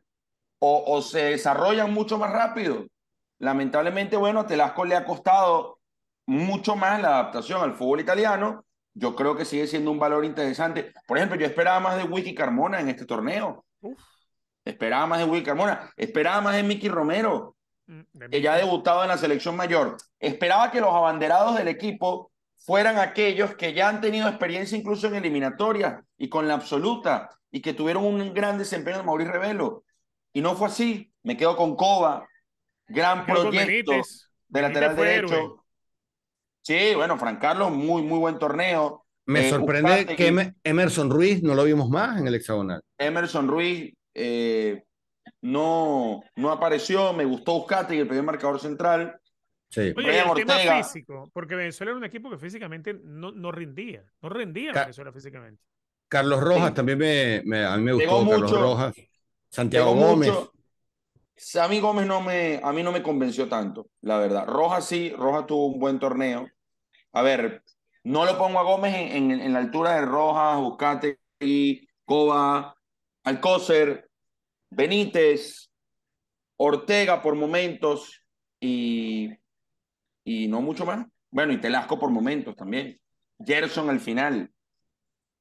o, o, se desarrollan mucho más rápido. Lamentablemente, bueno, a Telasco le ha costado mucho más la adaptación al fútbol italiano. Yo creo que sigue siendo un valor interesante. Por ejemplo, yo esperaba más de Wiki Carmona en este torneo. Esperaba más de Wiki Carmona. Esperaba más de Miki Romero, mm, que ya ha debutado en la selección mayor. Esperaba que los abanderados del equipo fueran aquellos que ya han tenido experiencia incluso en eliminatorias y con la absoluta y que tuvieron un gran desempeño de Mauricio Revelo. Y no fue así. Me quedo con Cova, gran proyecto de lateral derecho. Sí, bueno, Fran Carlos, muy, muy buen torneo. Me eh, sorprende que Emerson Ruiz no lo vimos más en el hexagonal. Emerson Ruiz eh, no, no apareció, me gustó Buscate y el primer marcador central. Sí. físico, porque Venezuela era un equipo que físicamente no, no rendía, no rendía Venezuela físicamente. Carlos Rojas también me, me, a mí me gustó Carlos Rojas. Santiago Gómez. Gómez no me, a mí no me convenció tanto, la verdad. Rojas sí, Rojas tuvo un buen torneo a ver, no lo pongo a Gómez en, la altura de Rojas, Buscate, Coba, Alcócer, Benítez, Ortega por momentos y, y no mucho más. Bueno, y Telasco por momentos también. Gerson al final.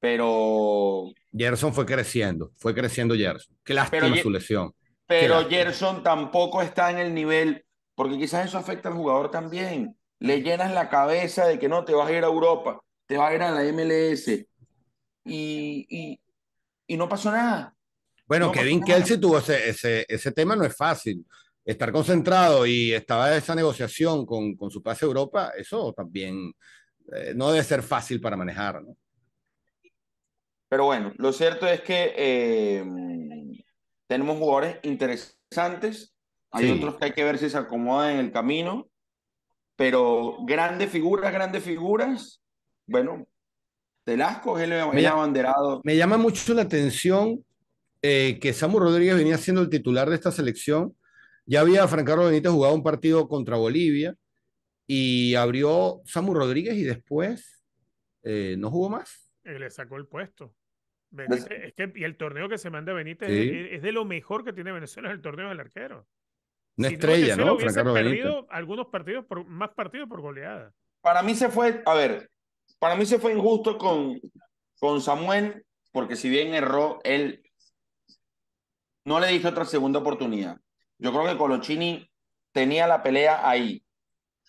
Pero. Gerson fue creciendo, fue creciendo Gerson. Qué lástima su lesión. Pero Gerson tampoco está en el nivel, porque quizás eso afecta al jugador también le llenas la cabeza de que no, te vas a ir a Europa, te vas a ir a la MLS y, no pasó nada. Bueno, Kevin Kevin Kelsey tuvo ese, ese, tema, no es fácil. Estar concentrado y estaba esa negociación con, su pase a Europa, eso también eh, no debe ser fácil para manejar, Pero bueno, lo cierto es que eh, tenemos jugadores interesantes. Hay otros que hay que ver si se acomodan en el camino. Pero grandes figuras, grandes figuras, bueno, Velasco es el, abanderado. Me llama mucho la atención eh, que Samu Rodríguez venía siendo el titular de esta selección. Ya había Carlos Benítez jugado un partido contra Bolivia y abrió Samu Rodríguez y después eh, no jugó más. Eh, le sacó el puesto. Pues y el torneo que se manda Benítez es, es, de lo mejor que tiene Venezuela, el torneo del arquero. Una estrella, ¿no? perdido algunos partidos, por, más partidos por goleada. Para mí se fue, a ver, para mí se fue injusto con, con Samuel, porque si bien erró, él no le dije otra segunda oportunidad. Yo creo que Colochini tenía la pelea ahí.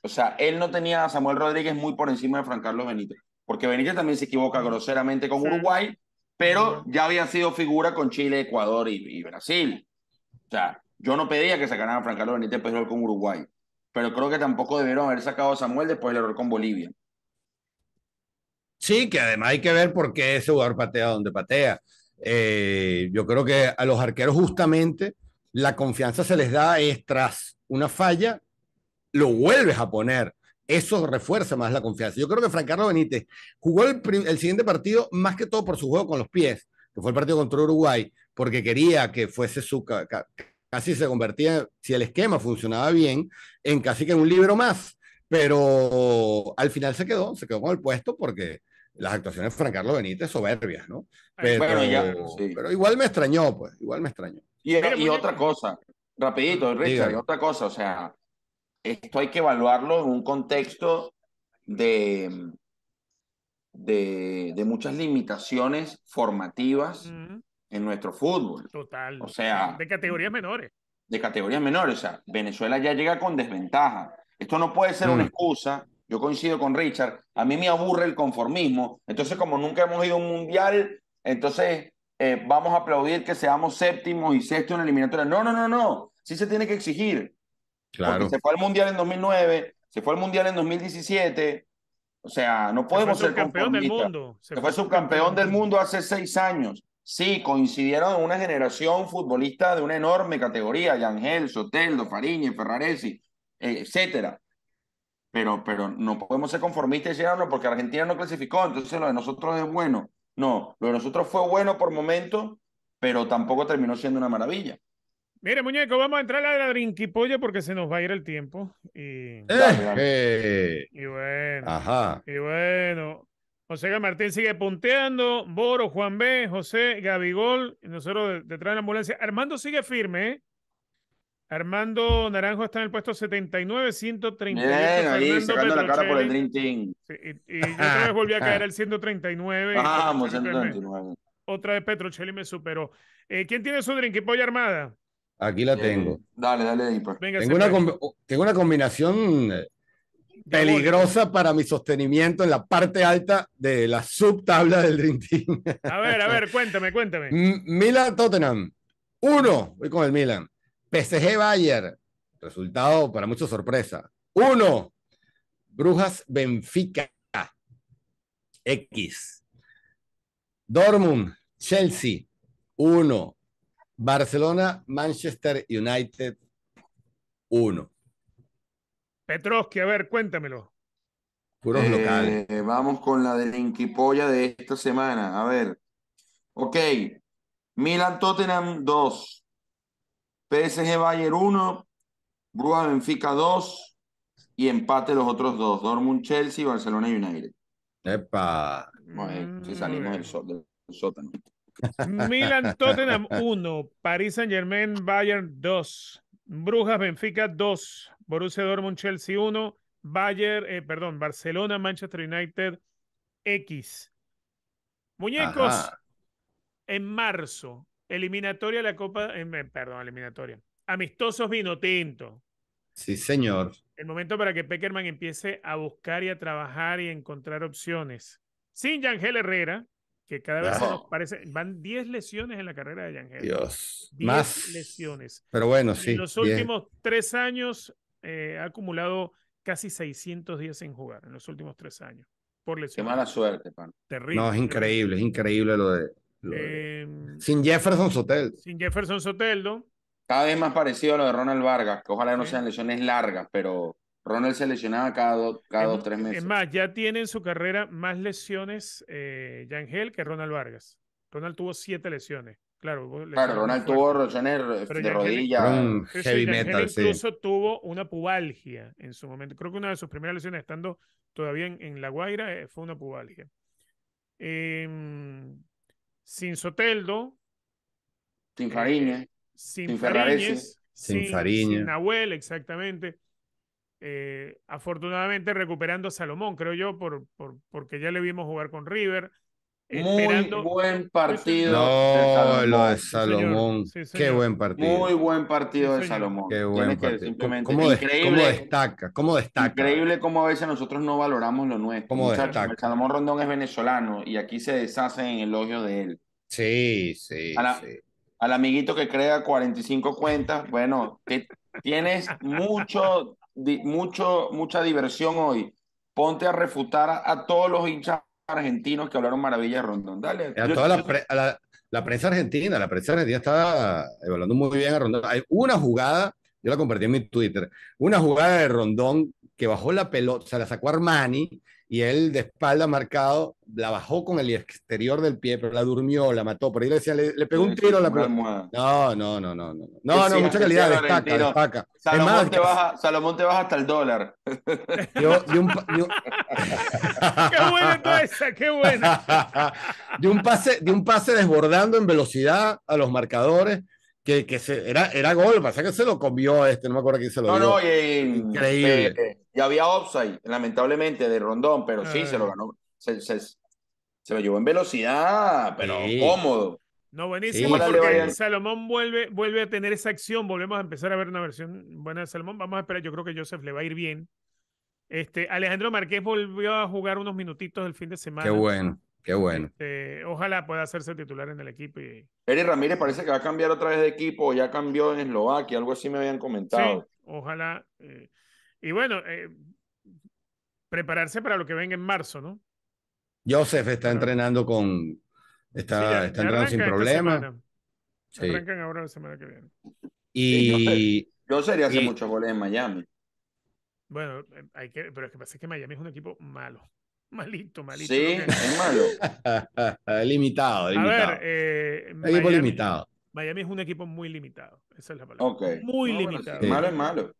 O sea, él no tenía a Samuel Rodríguez muy por encima de Fran Carlos Benítez, porque Benítez también se equivoca groseramente con Uruguay, pero ya había sido figura con Chile, Ecuador y, y Brasil. O sea, yo no pedía que sacaran a Carlos Benítez después del error con Uruguay, pero creo que tampoco debieron haber sacado a Samuel después del error con Bolivia. Sí, que además hay que ver por qué ese jugador patea donde patea. Eh, yo creo que a los arqueros justamente la confianza se les da es tras una falla, lo vuelves a poner. Eso refuerza más la confianza. Yo creo que Carlos Benítez jugó el, siguiente partido más que todo por su juego con los pies, que fue el partido contra Uruguay, porque quería que fuese su casi se convertía, si el esquema funcionaba bien, en casi que un libro más. Pero al final se quedó, se quedó con el puesto porque las actuaciones de Carlos Benítez soberbias, ¿no? Eh, pero, igual me extrañó, pues, igual me extrañó. Y, otra cosa, rapidito, Richard, otra cosa, o sea, esto hay que evaluarlo en un contexto de, de, muchas limitaciones formativas en nuestro fútbol. Total. O sea. De categorías menores. De categorías menores. O sea, Venezuela ya llega con desventaja. Esto no puede ser una mm. excusa. Yo coincido con Richard. A mí me aburre el conformismo. Entonces, como nunca hemos ido a un mundial, entonces eh, vamos a aplaudir que seamos séptimos y sexto en eliminatoria. No, no, no, no. Sí se tiene que exigir. Claro. se fue al mundial en 2009, se fue al mundial en 2017. O sea, no podemos ser campeón del mundo. Se, fue subcampeón del mundo hace seis años. Sí, coincidieron en una generación futbolista de una enorme categoría, Yangel, Soteldo, Fariñez, Ferraresi, eh, etcétera. Pero, pero no podemos ser conformistas y decirlo ah, porque Argentina no clasificó, entonces lo de nosotros es bueno. No, lo de nosotros fue bueno por momento, pero tampoco terminó siendo una maravilla. Mire, muñeco, vamos a entrar a la drinkipolla porque se nos va a ir el tiempo. Y, eh, eh. y bueno, ajá. y bueno, José Gamartín sigue punteando. Boro, Juan B, José, Gabigol. Nosotros detrás de la ambulancia. Armando sigue firme. ¿eh? Armando Naranjo está en el puesto 79, 139. Bien, ahí, sacando la cara por el Dream y, otra vez volví a caer al 139. Vamos, 139. Otra vez Petrocelli me superó. Eh, ¿Quién tiene su drink y polla armada? Aquí la tengo. dale, dale, pues. tengo, tengo, una combinación eh, peligrosa para mi sostenimiento en la parte alta de la subtabla del Dream A ver, a ver, cuéntame, cuéntame. Milan Tottenham, 1, voy con el Milan. PSG Bayern, resultado para mucha sorpresa. uno Brujas Benfica, X. Dortmund, Chelsea, 1. Barcelona, Manchester United, 1. Petroski, a ver, cuéntamelo. Puros eh, locales. Vamos con la delinquipolla de esta semana. A ver. Ok. Milan Tottenham 2. PSG Bayern 1. brujas Benfica 2. Y empate los otros dos. Dortmund Chelsea, Barcelona y United. Epa. Bueno, eh, si mm. salimos del, sótano. Milan Tottenham 1. paris Saint Germain Bayern 2. Brujas Benfica 2. Borussia Dortmund, Chelsea 1, Bayern, eh, perdón, Barcelona, Manchester United X. Muñecos, en marzo, eliminatoria la Copa, eh, perdón, eliminatoria. Amistosos vino tinto. Sí, señor. El momento para que Peckerman empiece a buscar y a trabajar y encontrar opciones. Sin Yangel Herrera, que cada vez ah. parece, van 10 lesiones en la carrera de Yangel. Dios. más. lesiones. Pero bueno, sí. En los últimos tres años eh, ha acumulado casi 600 días sin jugar en los últimos tres años. Por Qué mala suerte, pan. Terrible. No, es increíble, es increíble lo de. Em, sin Jefferson Soteldo. Sin Jefferson Soteldo. Cada vez más parecido a lo de Ronald Vargas, que ojalá no sean lesiones largas, pero Ronald se lesionaba cada, dos, cada dos, tres meses. Es más, ya tiene en su carrera más lesiones eh, Yangel que Ronald Vargas. Ronald tuvo siete lesiones. Claro, claro Ronald tuvo rochones de rodilla. heavy metal, Incluso tuvo una pubalgia en su momento. Creo que una de sus primeras lesiones, estando todavía en, La Guaira, eh, fue una pubalgia. Em, sin Soteldo. Sin eh, Fariñez. sin, sin Sin, sin Nahuel, exactamente. Eh, afortunadamente recuperando a Salomón, creo yo, por, por, porque ya le vimos jugar con River. Muy buen partido. No, de lo de Salomón. Qué buen partido. Muy buen partido de Salomón. Qué buen partido. destaca? ¿Cómo destaca? Increíble cómo a veces nosotros no valoramos lo nuestro. ¿Cómo destaca? Salomón Rondón es venezolano y aquí se deshace en elogio de él. Sí, sí, Al amiguito que crea 45 cuentas, bueno, tienes mucho, mucho, mucha diversión hoy. Ponte a refutar a todos los hinchas argentinos que hablaron maravillas de Rondón. Dale. A toda la, la, prensa argentina, la prensa argentina estaba evaluando muy bien a Rondón. Hay una jugada, yo la compartí en mi Twitter, una jugada de Rondón que bajó la pelota, se la sacó Armani y él de espalda marcado la bajó con el exterior del pie, pero la durmió, la mató. Por ahí le decía, le, pegó un tiro a la pelota. No, no, no, no, no. No, no, mucha calidad, destaca, destaca. Salomón, más, te baja, Salomón te baja hasta el dólar. qué buena toda esa, qué buena. de, un pase, de un pase desbordando en velocidad a los marcadores. Que, que se, era, era gol, pasa que se lo comió este, no me acuerdo quién se lo dio. No, no, Increíble. Ya había offside, lamentablemente, de Rondón, pero sí, se lo ah. ganó. Se, lo llevó en velocidad, pero cómodo. No, buenísimo, Salomón vuelve, vuelve a tener esa acción. Volvemos a empezar a ver una versión buena de Salomón. Vamos a esperar, yo creo que Joseph le va a ir bien. Este, Alejandro Márquez volvió a jugar unos minutitos el fin de semana. Qué bueno, qué bueno. Este, ojalá pueda hacerse titular en el equipo. Y... Ramírez parece que va a cambiar otra vez de equipo, ya cambió en Eslovaquia, algo así me habían comentado. ojalá. Eh, y bueno, eh, prepararse para lo que venga en marzo, ¿no? Joseph está entrenando con. Está, entrenando sin problemas Sí. Arrancan ahora la semana que viene. Y. Yo sería hace muchos goles en Miami. Bueno, eh, hay que, pero es que pasa es que Miami es un equipo malo. Malito, malito. Sí, es malo. limitado, limitado. A ver, eh, Miami, limitado. Miami es un equipo muy limitado. Esa es la palabra. Muy limitado. Malo es malo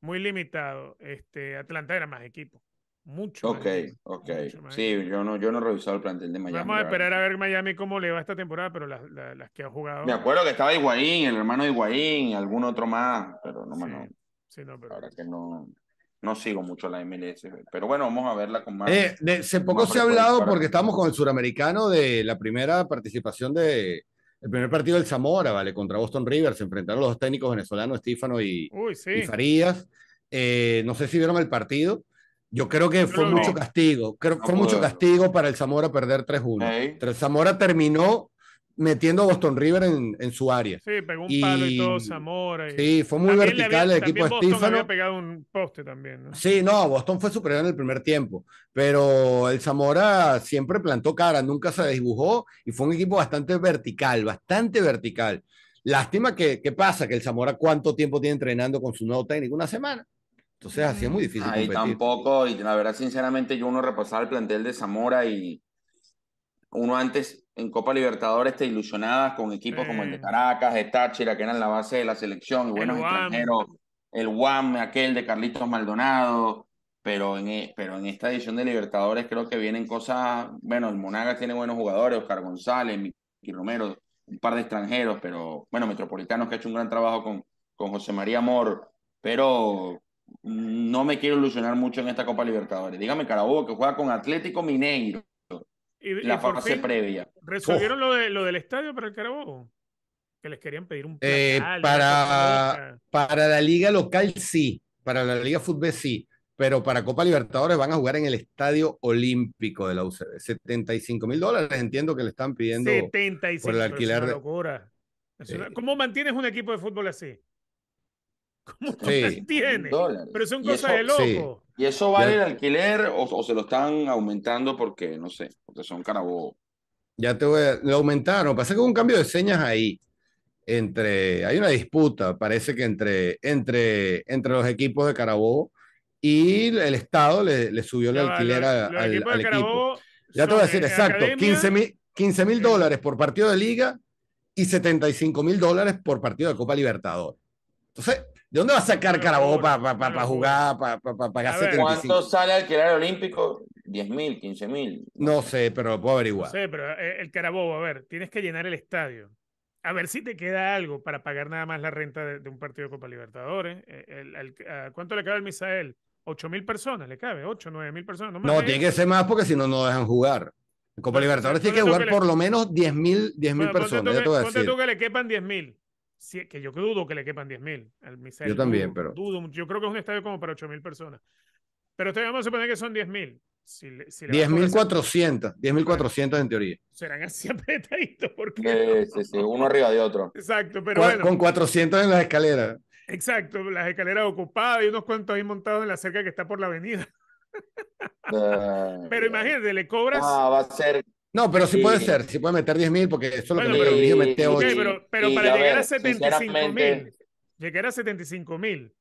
muy limitado. Este, Atlanta era más equipo. Mucho. Ok, ok. sí, yo no, yo no he revisado el plantel de Miami. Vamos a esperar a ver Miami cómo le va esta temporada, pero las, que ha jugado. Me acuerdo que estaba Higuaín, el hermano de Higuaín, algún otro más, pero no, Ahora que no sigo mucho la MLS, pero bueno, vamos a verla con más. Eh, de, hace poco se ha hablado, porque estamos con el suramericano, de la primera participación de, el primer partido del Zamora, ¿vale? Contra Boston Rivers se enfrentaron los dos técnicos venezolanos, Estífano y, Farías. Eh, no sé si vieron el partido. Yo creo que fue mucho castigo. Creo, fue mucho castigo para el Zamora perder 3-1. El Zamora terminó metiendo a Boston River en, en su área. Sí, pegó un y, palo y Zamora. Sí, fue muy vertical el equipo de Boston había pegado un poste también. ¿no? Sí, no, Boston fue superior en el primer tiempo, pero el Zamora siempre plantó cara, nunca se desdibujó y fue un equipo bastante vertical, bastante vertical. Lástima que, qué pasa que el Zamora cuánto tiempo tiene entrenando con su nuevo técnico, una semana. Entonces así es muy difícil. Ahí tampoco, y la verdad sinceramente yo uno repasaba el plantel de Zamora y uno antes en Copa Libertadores te ilusionadas con equipos como el de Caracas, de Táchira, que eran la base de la selección, y buenos extranjeros, el Guam, aquel de Carlitos Maldonado, pero en, e, pero en esta edición de Libertadores creo que vienen cosas, bueno, el Monagas tiene buenos jugadores, Oscar González, Miki Romero, un par de extranjeros, pero bueno, Metropolitanos que ha hecho un gran trabajo con, con José María Amor, pero no me quiero ilusionar mucho en esta Copa Libertadores. Dígame Carabobo que juega con Atlético Mineiro y, la previa. ¿Resolvieron lo, de, lo del estadio para el Carabobo? Que les querían pedir un eh, para, para la liga local sí, para la liga fútbol sí, pero para Copa Libertadores van a jugar en el Estadio Olímpico de la UCB. 75 mil dólares, entiendo que le están pidiendo por el alquiler. ¿Cómo mantienes un equipo de fútbol así? sí. Pero es cosas cosa de loco. ¿Y eso vale el alquiler o, se lo están aumentando porque, no sé, porque son Carabobo Ya te voy a... Lo aumentaron. Pasa que hubo un cambio de señas ahí. Entre, hay una disputa, parece que entre, entre, entre los equipos de Carabobo y el Estado le, subió el alquiler al, equipo Ya te voy a decir, exacto, 15 mil dólares por partido de liga y 75 mil dólares por partido de Copa Libertadores. Entonces, ¿de dónde va a sacar Carabobo para jugar, para pagar ver, ¿Cuánto sale alquiler olímpico? ¿10.000, 15.000? No sé, pero puedo averiguar. Sí, sé, pero eh, el Carabobo, a ver, tienes que llenar el estadio. A ver si te queda algo para pagar nada más la renta de, un partido de Copa Libertadores. Eh, ¿Cuánto le cabe al Misael? 8 mil personas, le cabe, 8, 9 mil personas. No, tiene que ser más porque si no, no dejan jugar. En Copa Libertadores tiene que jugar por lo menos 10.000 mil personas. ¿Cuánto tú que, le quepan 10 mil que yo dudo que le quepan 10.000. Yo también, pero... Dudo, yo creo que es un estadio como para 8.000 personas. Pero te vamos a suponer que son 10.000. Si, si 10.400, 10.400 en teoría. Serán así apretaditos porque... sí, sí, uno arriba de otro. Exacto, pero con, bueno. Con 400 en las escaleras. Exacto, las escaleras ocupadas y unos cuantos ahí montados en la cerca que está por la avenida. Eh, pero imagínate, le cobras... Ah, va a ser no, pero sí, puede ser, sí puede meter mil porque solo lo que pero, me meter pero, pero para llegar a 75.000, llegar a mil,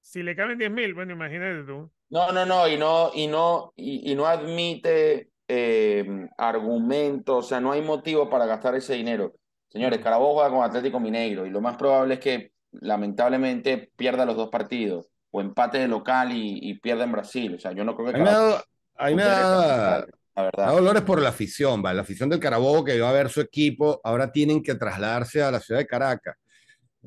si le caben mil, bueno, imagínate tú. No, no, no, y no, y no, y, no admite eh, argumentos, o sea, no hay motivo para gastar ese dinero. Señores, mm. Carabobo juega con Atlético Mineiro y lo más probable es que lamentablemente pierda los dos partidos o empate de local y, pierda en Brasil. O sea, yo no creo que... Carabobo, la dolores por la afición, la afición del Carabobo que iba a ver su equipo, ahora tienen que trasladarse a la ciudad de Caracas.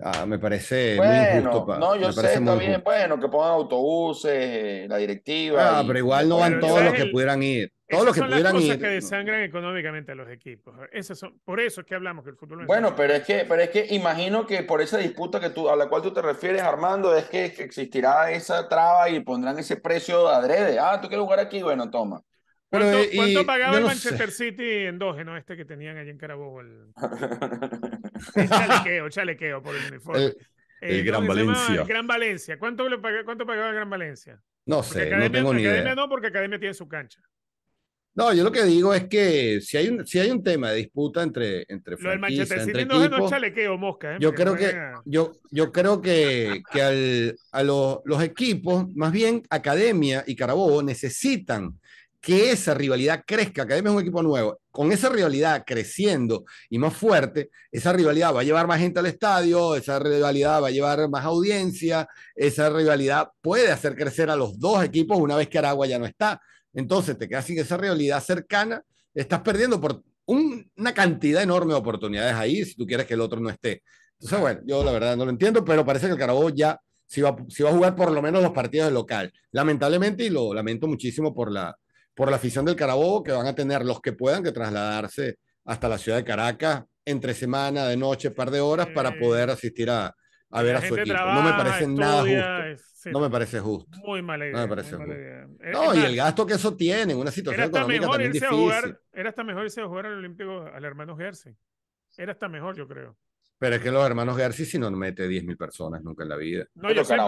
Ah, me parece muy injusto. yo me sé, está bien, bueno, que pongan autobuses, eh, la directiva. Ah, pero igual no van todos los que pudieran ir. Todos los que son pudieran las cosas que desangran económicamente a los equipos. por eso es que hablamos que el fútbol. Bueno, pero es que, pero es que imagino que por esa disputa que tú, a la cual tú te refieres, Armando, es que existirá esa traba y pondrán ese precio adrede. Ah, tú quieres jugar aquí, bueno, toma. ¿Cuánto, eh, pagaba el Manchester en City endógeno este que tenían allí en Carabobo? El, chalequeo, chalequeo por el uniforme. El, eh, Gran Valencia. Gran Valencia. ¿Cuánto, le pagaba, ¿Cuánto pagaba el Gran Valencia? No sé, no tengo ni academia idea. no, porque Academia tiene su cancha. No, yo lo que digo es que si hay un, si hay un tema de disputa entre entre Lo del Manchester City no es chalequeo, mosca. ¿eh? Yo, creo que, yo, yo creo que, que al, a los, los equipos, más bien Academia y Carabobo, necesitan que esa rivalidad crezca. Academia es un equipo nuevo. Con esa rivalidad creciendo y más fuerte, esa rivalidad va a llevar más gente al estadio, esa rivalidad va a llevar más audiencia, esa rivalidad puede hacer crecer a los dos equipos una vez que Aragua ya no está. Entonces te quedas sin esa rivalidad cercana, estás perdiendo por una cantidad enorme de oportunidades ahí si tú quieres que el otro no esté. Entonces, bueno, yo la verdad no lo entiendo, pero parece que el Carabobo ya si va, si va a jugar por lo menos los partidos de local. Lamentablemente, y lo lamento muchísimo por la, por la afición del Carabobo que van a tener los que puedan que trasladarse hasta la ciudad de Caracas entre semana, de noche, par de horas para poder asistir a, ver a su equipo. no me parece nada justo. no me parece justo. Muy mala idea. No, me parece justo. no y el gasto que eso tiene, una situación era económica difícil. era hasta mejor irse a jugar al Olímpico al hermano Gersi. Era hasta mejor, yo creo. Pero es que los hermanos Gersi si no mete 10.000 personas nunca en la vida. No, yo sé, que,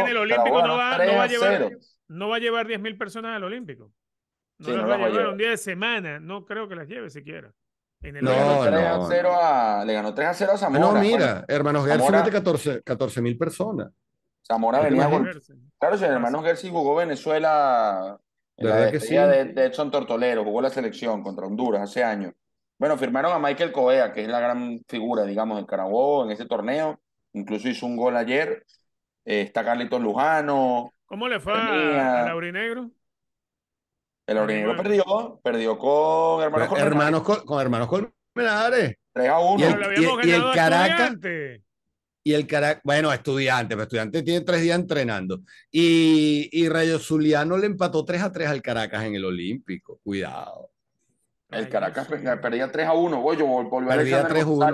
en el Olímpico va, a llevar, no va a llevar 10.000 personas al Olímpico. No las no a llevar un día de semana. No creo que las lleve siquiera. En el no, le, ganó 3 A a 0 a Zamora. Ah, no, pues. mira, Hermanos Gersi mete 14 mil personas. Zamora este venía Claro, si Hermanos Gersi jugó Venezuela la, la que sí. de, de, Edson Tortolero, jugó la selección contra Honduras hace años. Bueno, firmaron a Michael Coea, que es la gran figura, digamos, del Carabobo en ese torneo. Incluso hizo un gol ayer. Eh, está Carlitos Lujano. ¿Cómo le fue a Laurinegro? El Orinero perdió, perdió con hermanos Colmenares. con, hermanos Colmenares. 3 a 1. Y el, el Caracas. Y el Caracas, bueno, estudiante, pero estudiante tiene tres días entrenando. Y, Rayo Zuliano le empató 3 a 3 al Caracas en el Olímpico. Cuidado. El Caracas perdía 3 a 1. volver perdía 3 a 1.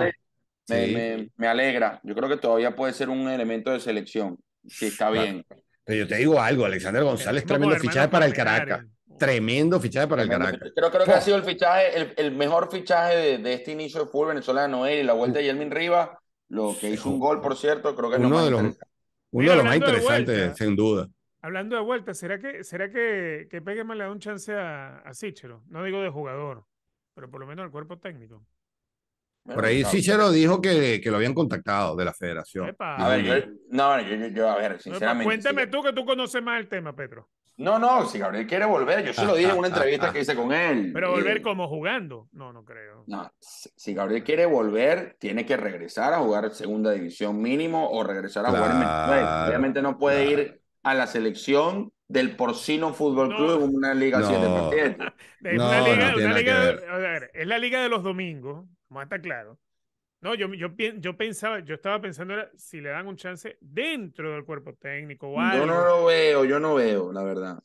Me, alegra. Yo creo que todavía puede ser un elemento de selección. Si está bien. Pero yo te digo algo, Alexander González, tremendo fichaje para el Caracas tremendo fichaje para el Caracas. Creo, creo que ha sido el fichaje, el, mejor fichaje de, este inicio de fútbol venezolano, él y la vuelta de Yelmin Rivas, lo que hizo un gol, por cierto, creo que es uno de los, más interesantes, sin duda. Hablando de vuelta, ¿será que, será que, que Pegueman le da un chance a, a Cichero? No digo de jugador, pero por lo menos al cuerpo técnico. Por ahí Sichero dijo que, lo habían contactado de la federación. A ver, yo, no, yo, a ver, sinceramente. Cuéntame tú que tú conoces más el tema, Petro. No, no, si Gabriel quiere volver, yo se lo dije en una entrevista que hice con él. Pero volver como jugando, no, no creo. No, si Gabriel quiere volver, tiene que regresar a jugar segunda división mínimo o regresar a jugar Obviamente no puede ir a la selección del Porcino Fútbol Club en una liga 7 una liga, es la liga de los domingos, como está claro. No, yo, yo, yo pensaba, yo estaba pensando era si le dan un chance dentro del cuerpo técnico Yo no lo veo, yo no veo, la verdad.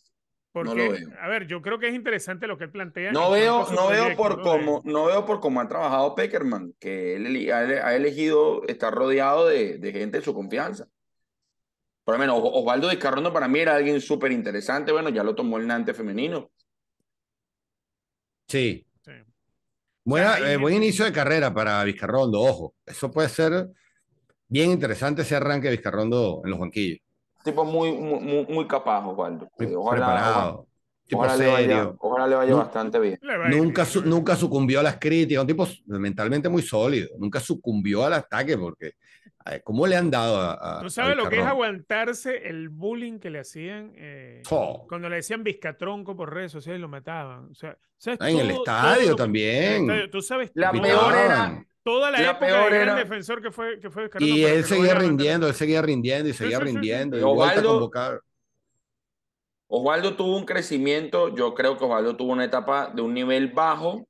no lo veo. a ver, yo creo que es interesante lo que él plantea. No veo, no veo por cómo, no veo por cómo ha trabajado Peckerman, que él ha, elegido estar rodeado de, gente de su confianza. Por lo menos Osvaldo Descarrono para mí era alguien súper interesante. Bueno, ya lo tomó el Nante femenino. Sí, buen eh, inicio de carrera para Vizcarrondo, ojo. Eso puede ser bien interesante ese arranque de Vizcarrondo en los banquillos. Tipo muy, muy, capaz, Juan. Eh, ojalá, Preparado. Tipo serio. Le vaya, le vaya bastante bien. Nunca, nunca sucumbió a las críticas. Un tipo mentalmente muy sólido. Nunca sucumbió al ataque porque eh, ¿Cómo le han dado a.? ¿Tú sabes lo que es aguantarse el bullying que le hacían? Eh, cuando le decían Vizcatronco por redes sociales lo mataban. O sea, ah, en el estadio también. Tú sabes. La peor era. Toda la, época del gran defensor que fue, que Y él seguía rindiendo, él seguía rindiendo y seguía rindiendo. Osvaldo tuvo un crecimiento. Yo creo que Osvaldo tuvo una etapa de un nivel bajo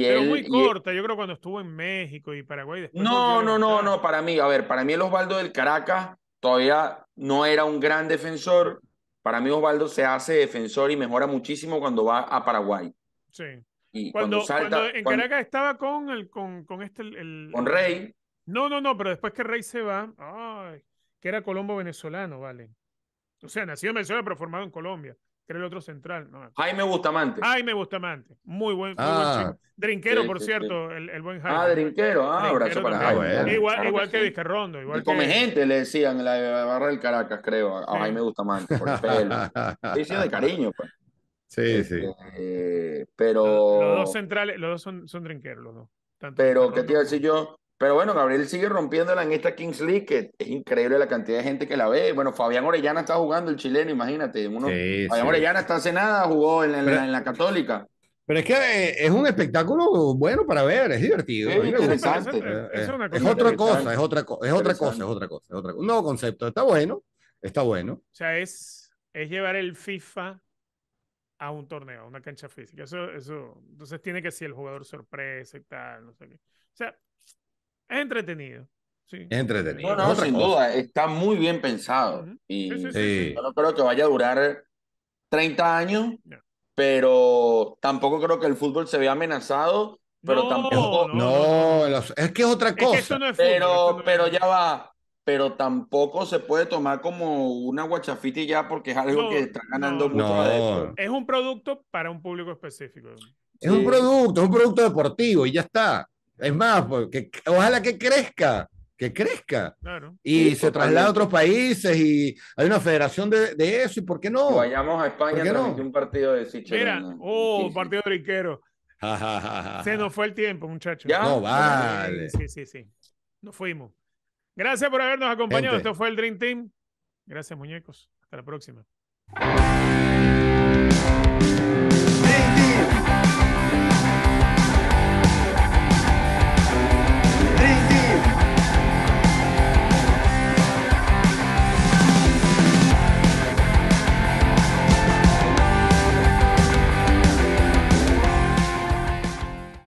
es muy e corta, yo creo cuando estuvo en México y Paraguay. no, no, no, no, para mí, a ver, para mí el Osvaldo del Caracas todavía no era un gran defensor. Para mí Osvaldo se hace defensor y mejora muchísimo cuando va a Paraguay. Sí. cuando, en Caracas estaba con el con, este Rey. No, no, no, pero después que Rey se va, que era Colombo venezolano, vale. O sea, nacido en Venezuela pero formado en Colombia era el otro central. Jaime Bustamante. Jaime Bustamante. Muy buen, muy buen ah. chico. Drinquero, por cierto, El, el, buen ah, Jaime. Ah, Drinquero. Ah, abrazo para Jaime. Ah, igual, igual que, que Vizcarrondo. Igual que... come gente, le decían en la barra del Caracas, creo, a Jaime Bustamante, por el pelo. de cariño, pues. Sí, sí. Este, pero. Los, dos centrales, los dos son, son Drinqueros, los dos. pero, ¿qué te iba a decir yo? Pero bueno, Gabriel sigue rompiéndola en esta Kings League, que es increíble la cantidad de gente que la ve. Bueno, Fabián Orellana está jugando, el chileno, imagínate. Fabián Orellana está hace nada, jugó en la, en, la, Católica. Pero es que eh, es un espectáculo bueno para ver, es divertido. Es, otra cosa, es otra, es otra cosa, es otra cosa, es Un nuevo concepto, está bueno, está bueno. O sea, es, es llevar el FIFA a un torneo, a una cancha física. Eso, eso, entonces tiene que ser el jugador sorpresa y tal, no sé qué. O sea, Entretenido. Sí. Entretenido. sin duda, está muy bien pensado. Y Yo no creo que vaya a durar 30 años, pero tampoco creo que el fútbol se vea amenazado, pero tampoco. No, es que es otra cosa. pero, pero ya va. Pero tampoco se puede tomar como una guachafiti ya porque es algo que está ganando mucho Es un producto para un público específico. Es un producto, es un producto deportivo y ya está. Es más, pues, ojalá que crezca, que crezca. Y se traslade a otros países y hay una federación de, eso, ¿y por qué no? Vayamos a España a un partido de Mira, oh, partido de se nos fue el tiempo, muchachos. No, vale. Sí, sí, sí. Nos fuimos. Gracias por habernos acompañado. Esto fue el Dream Team. Gracias, muñecos. Hasta la próxima.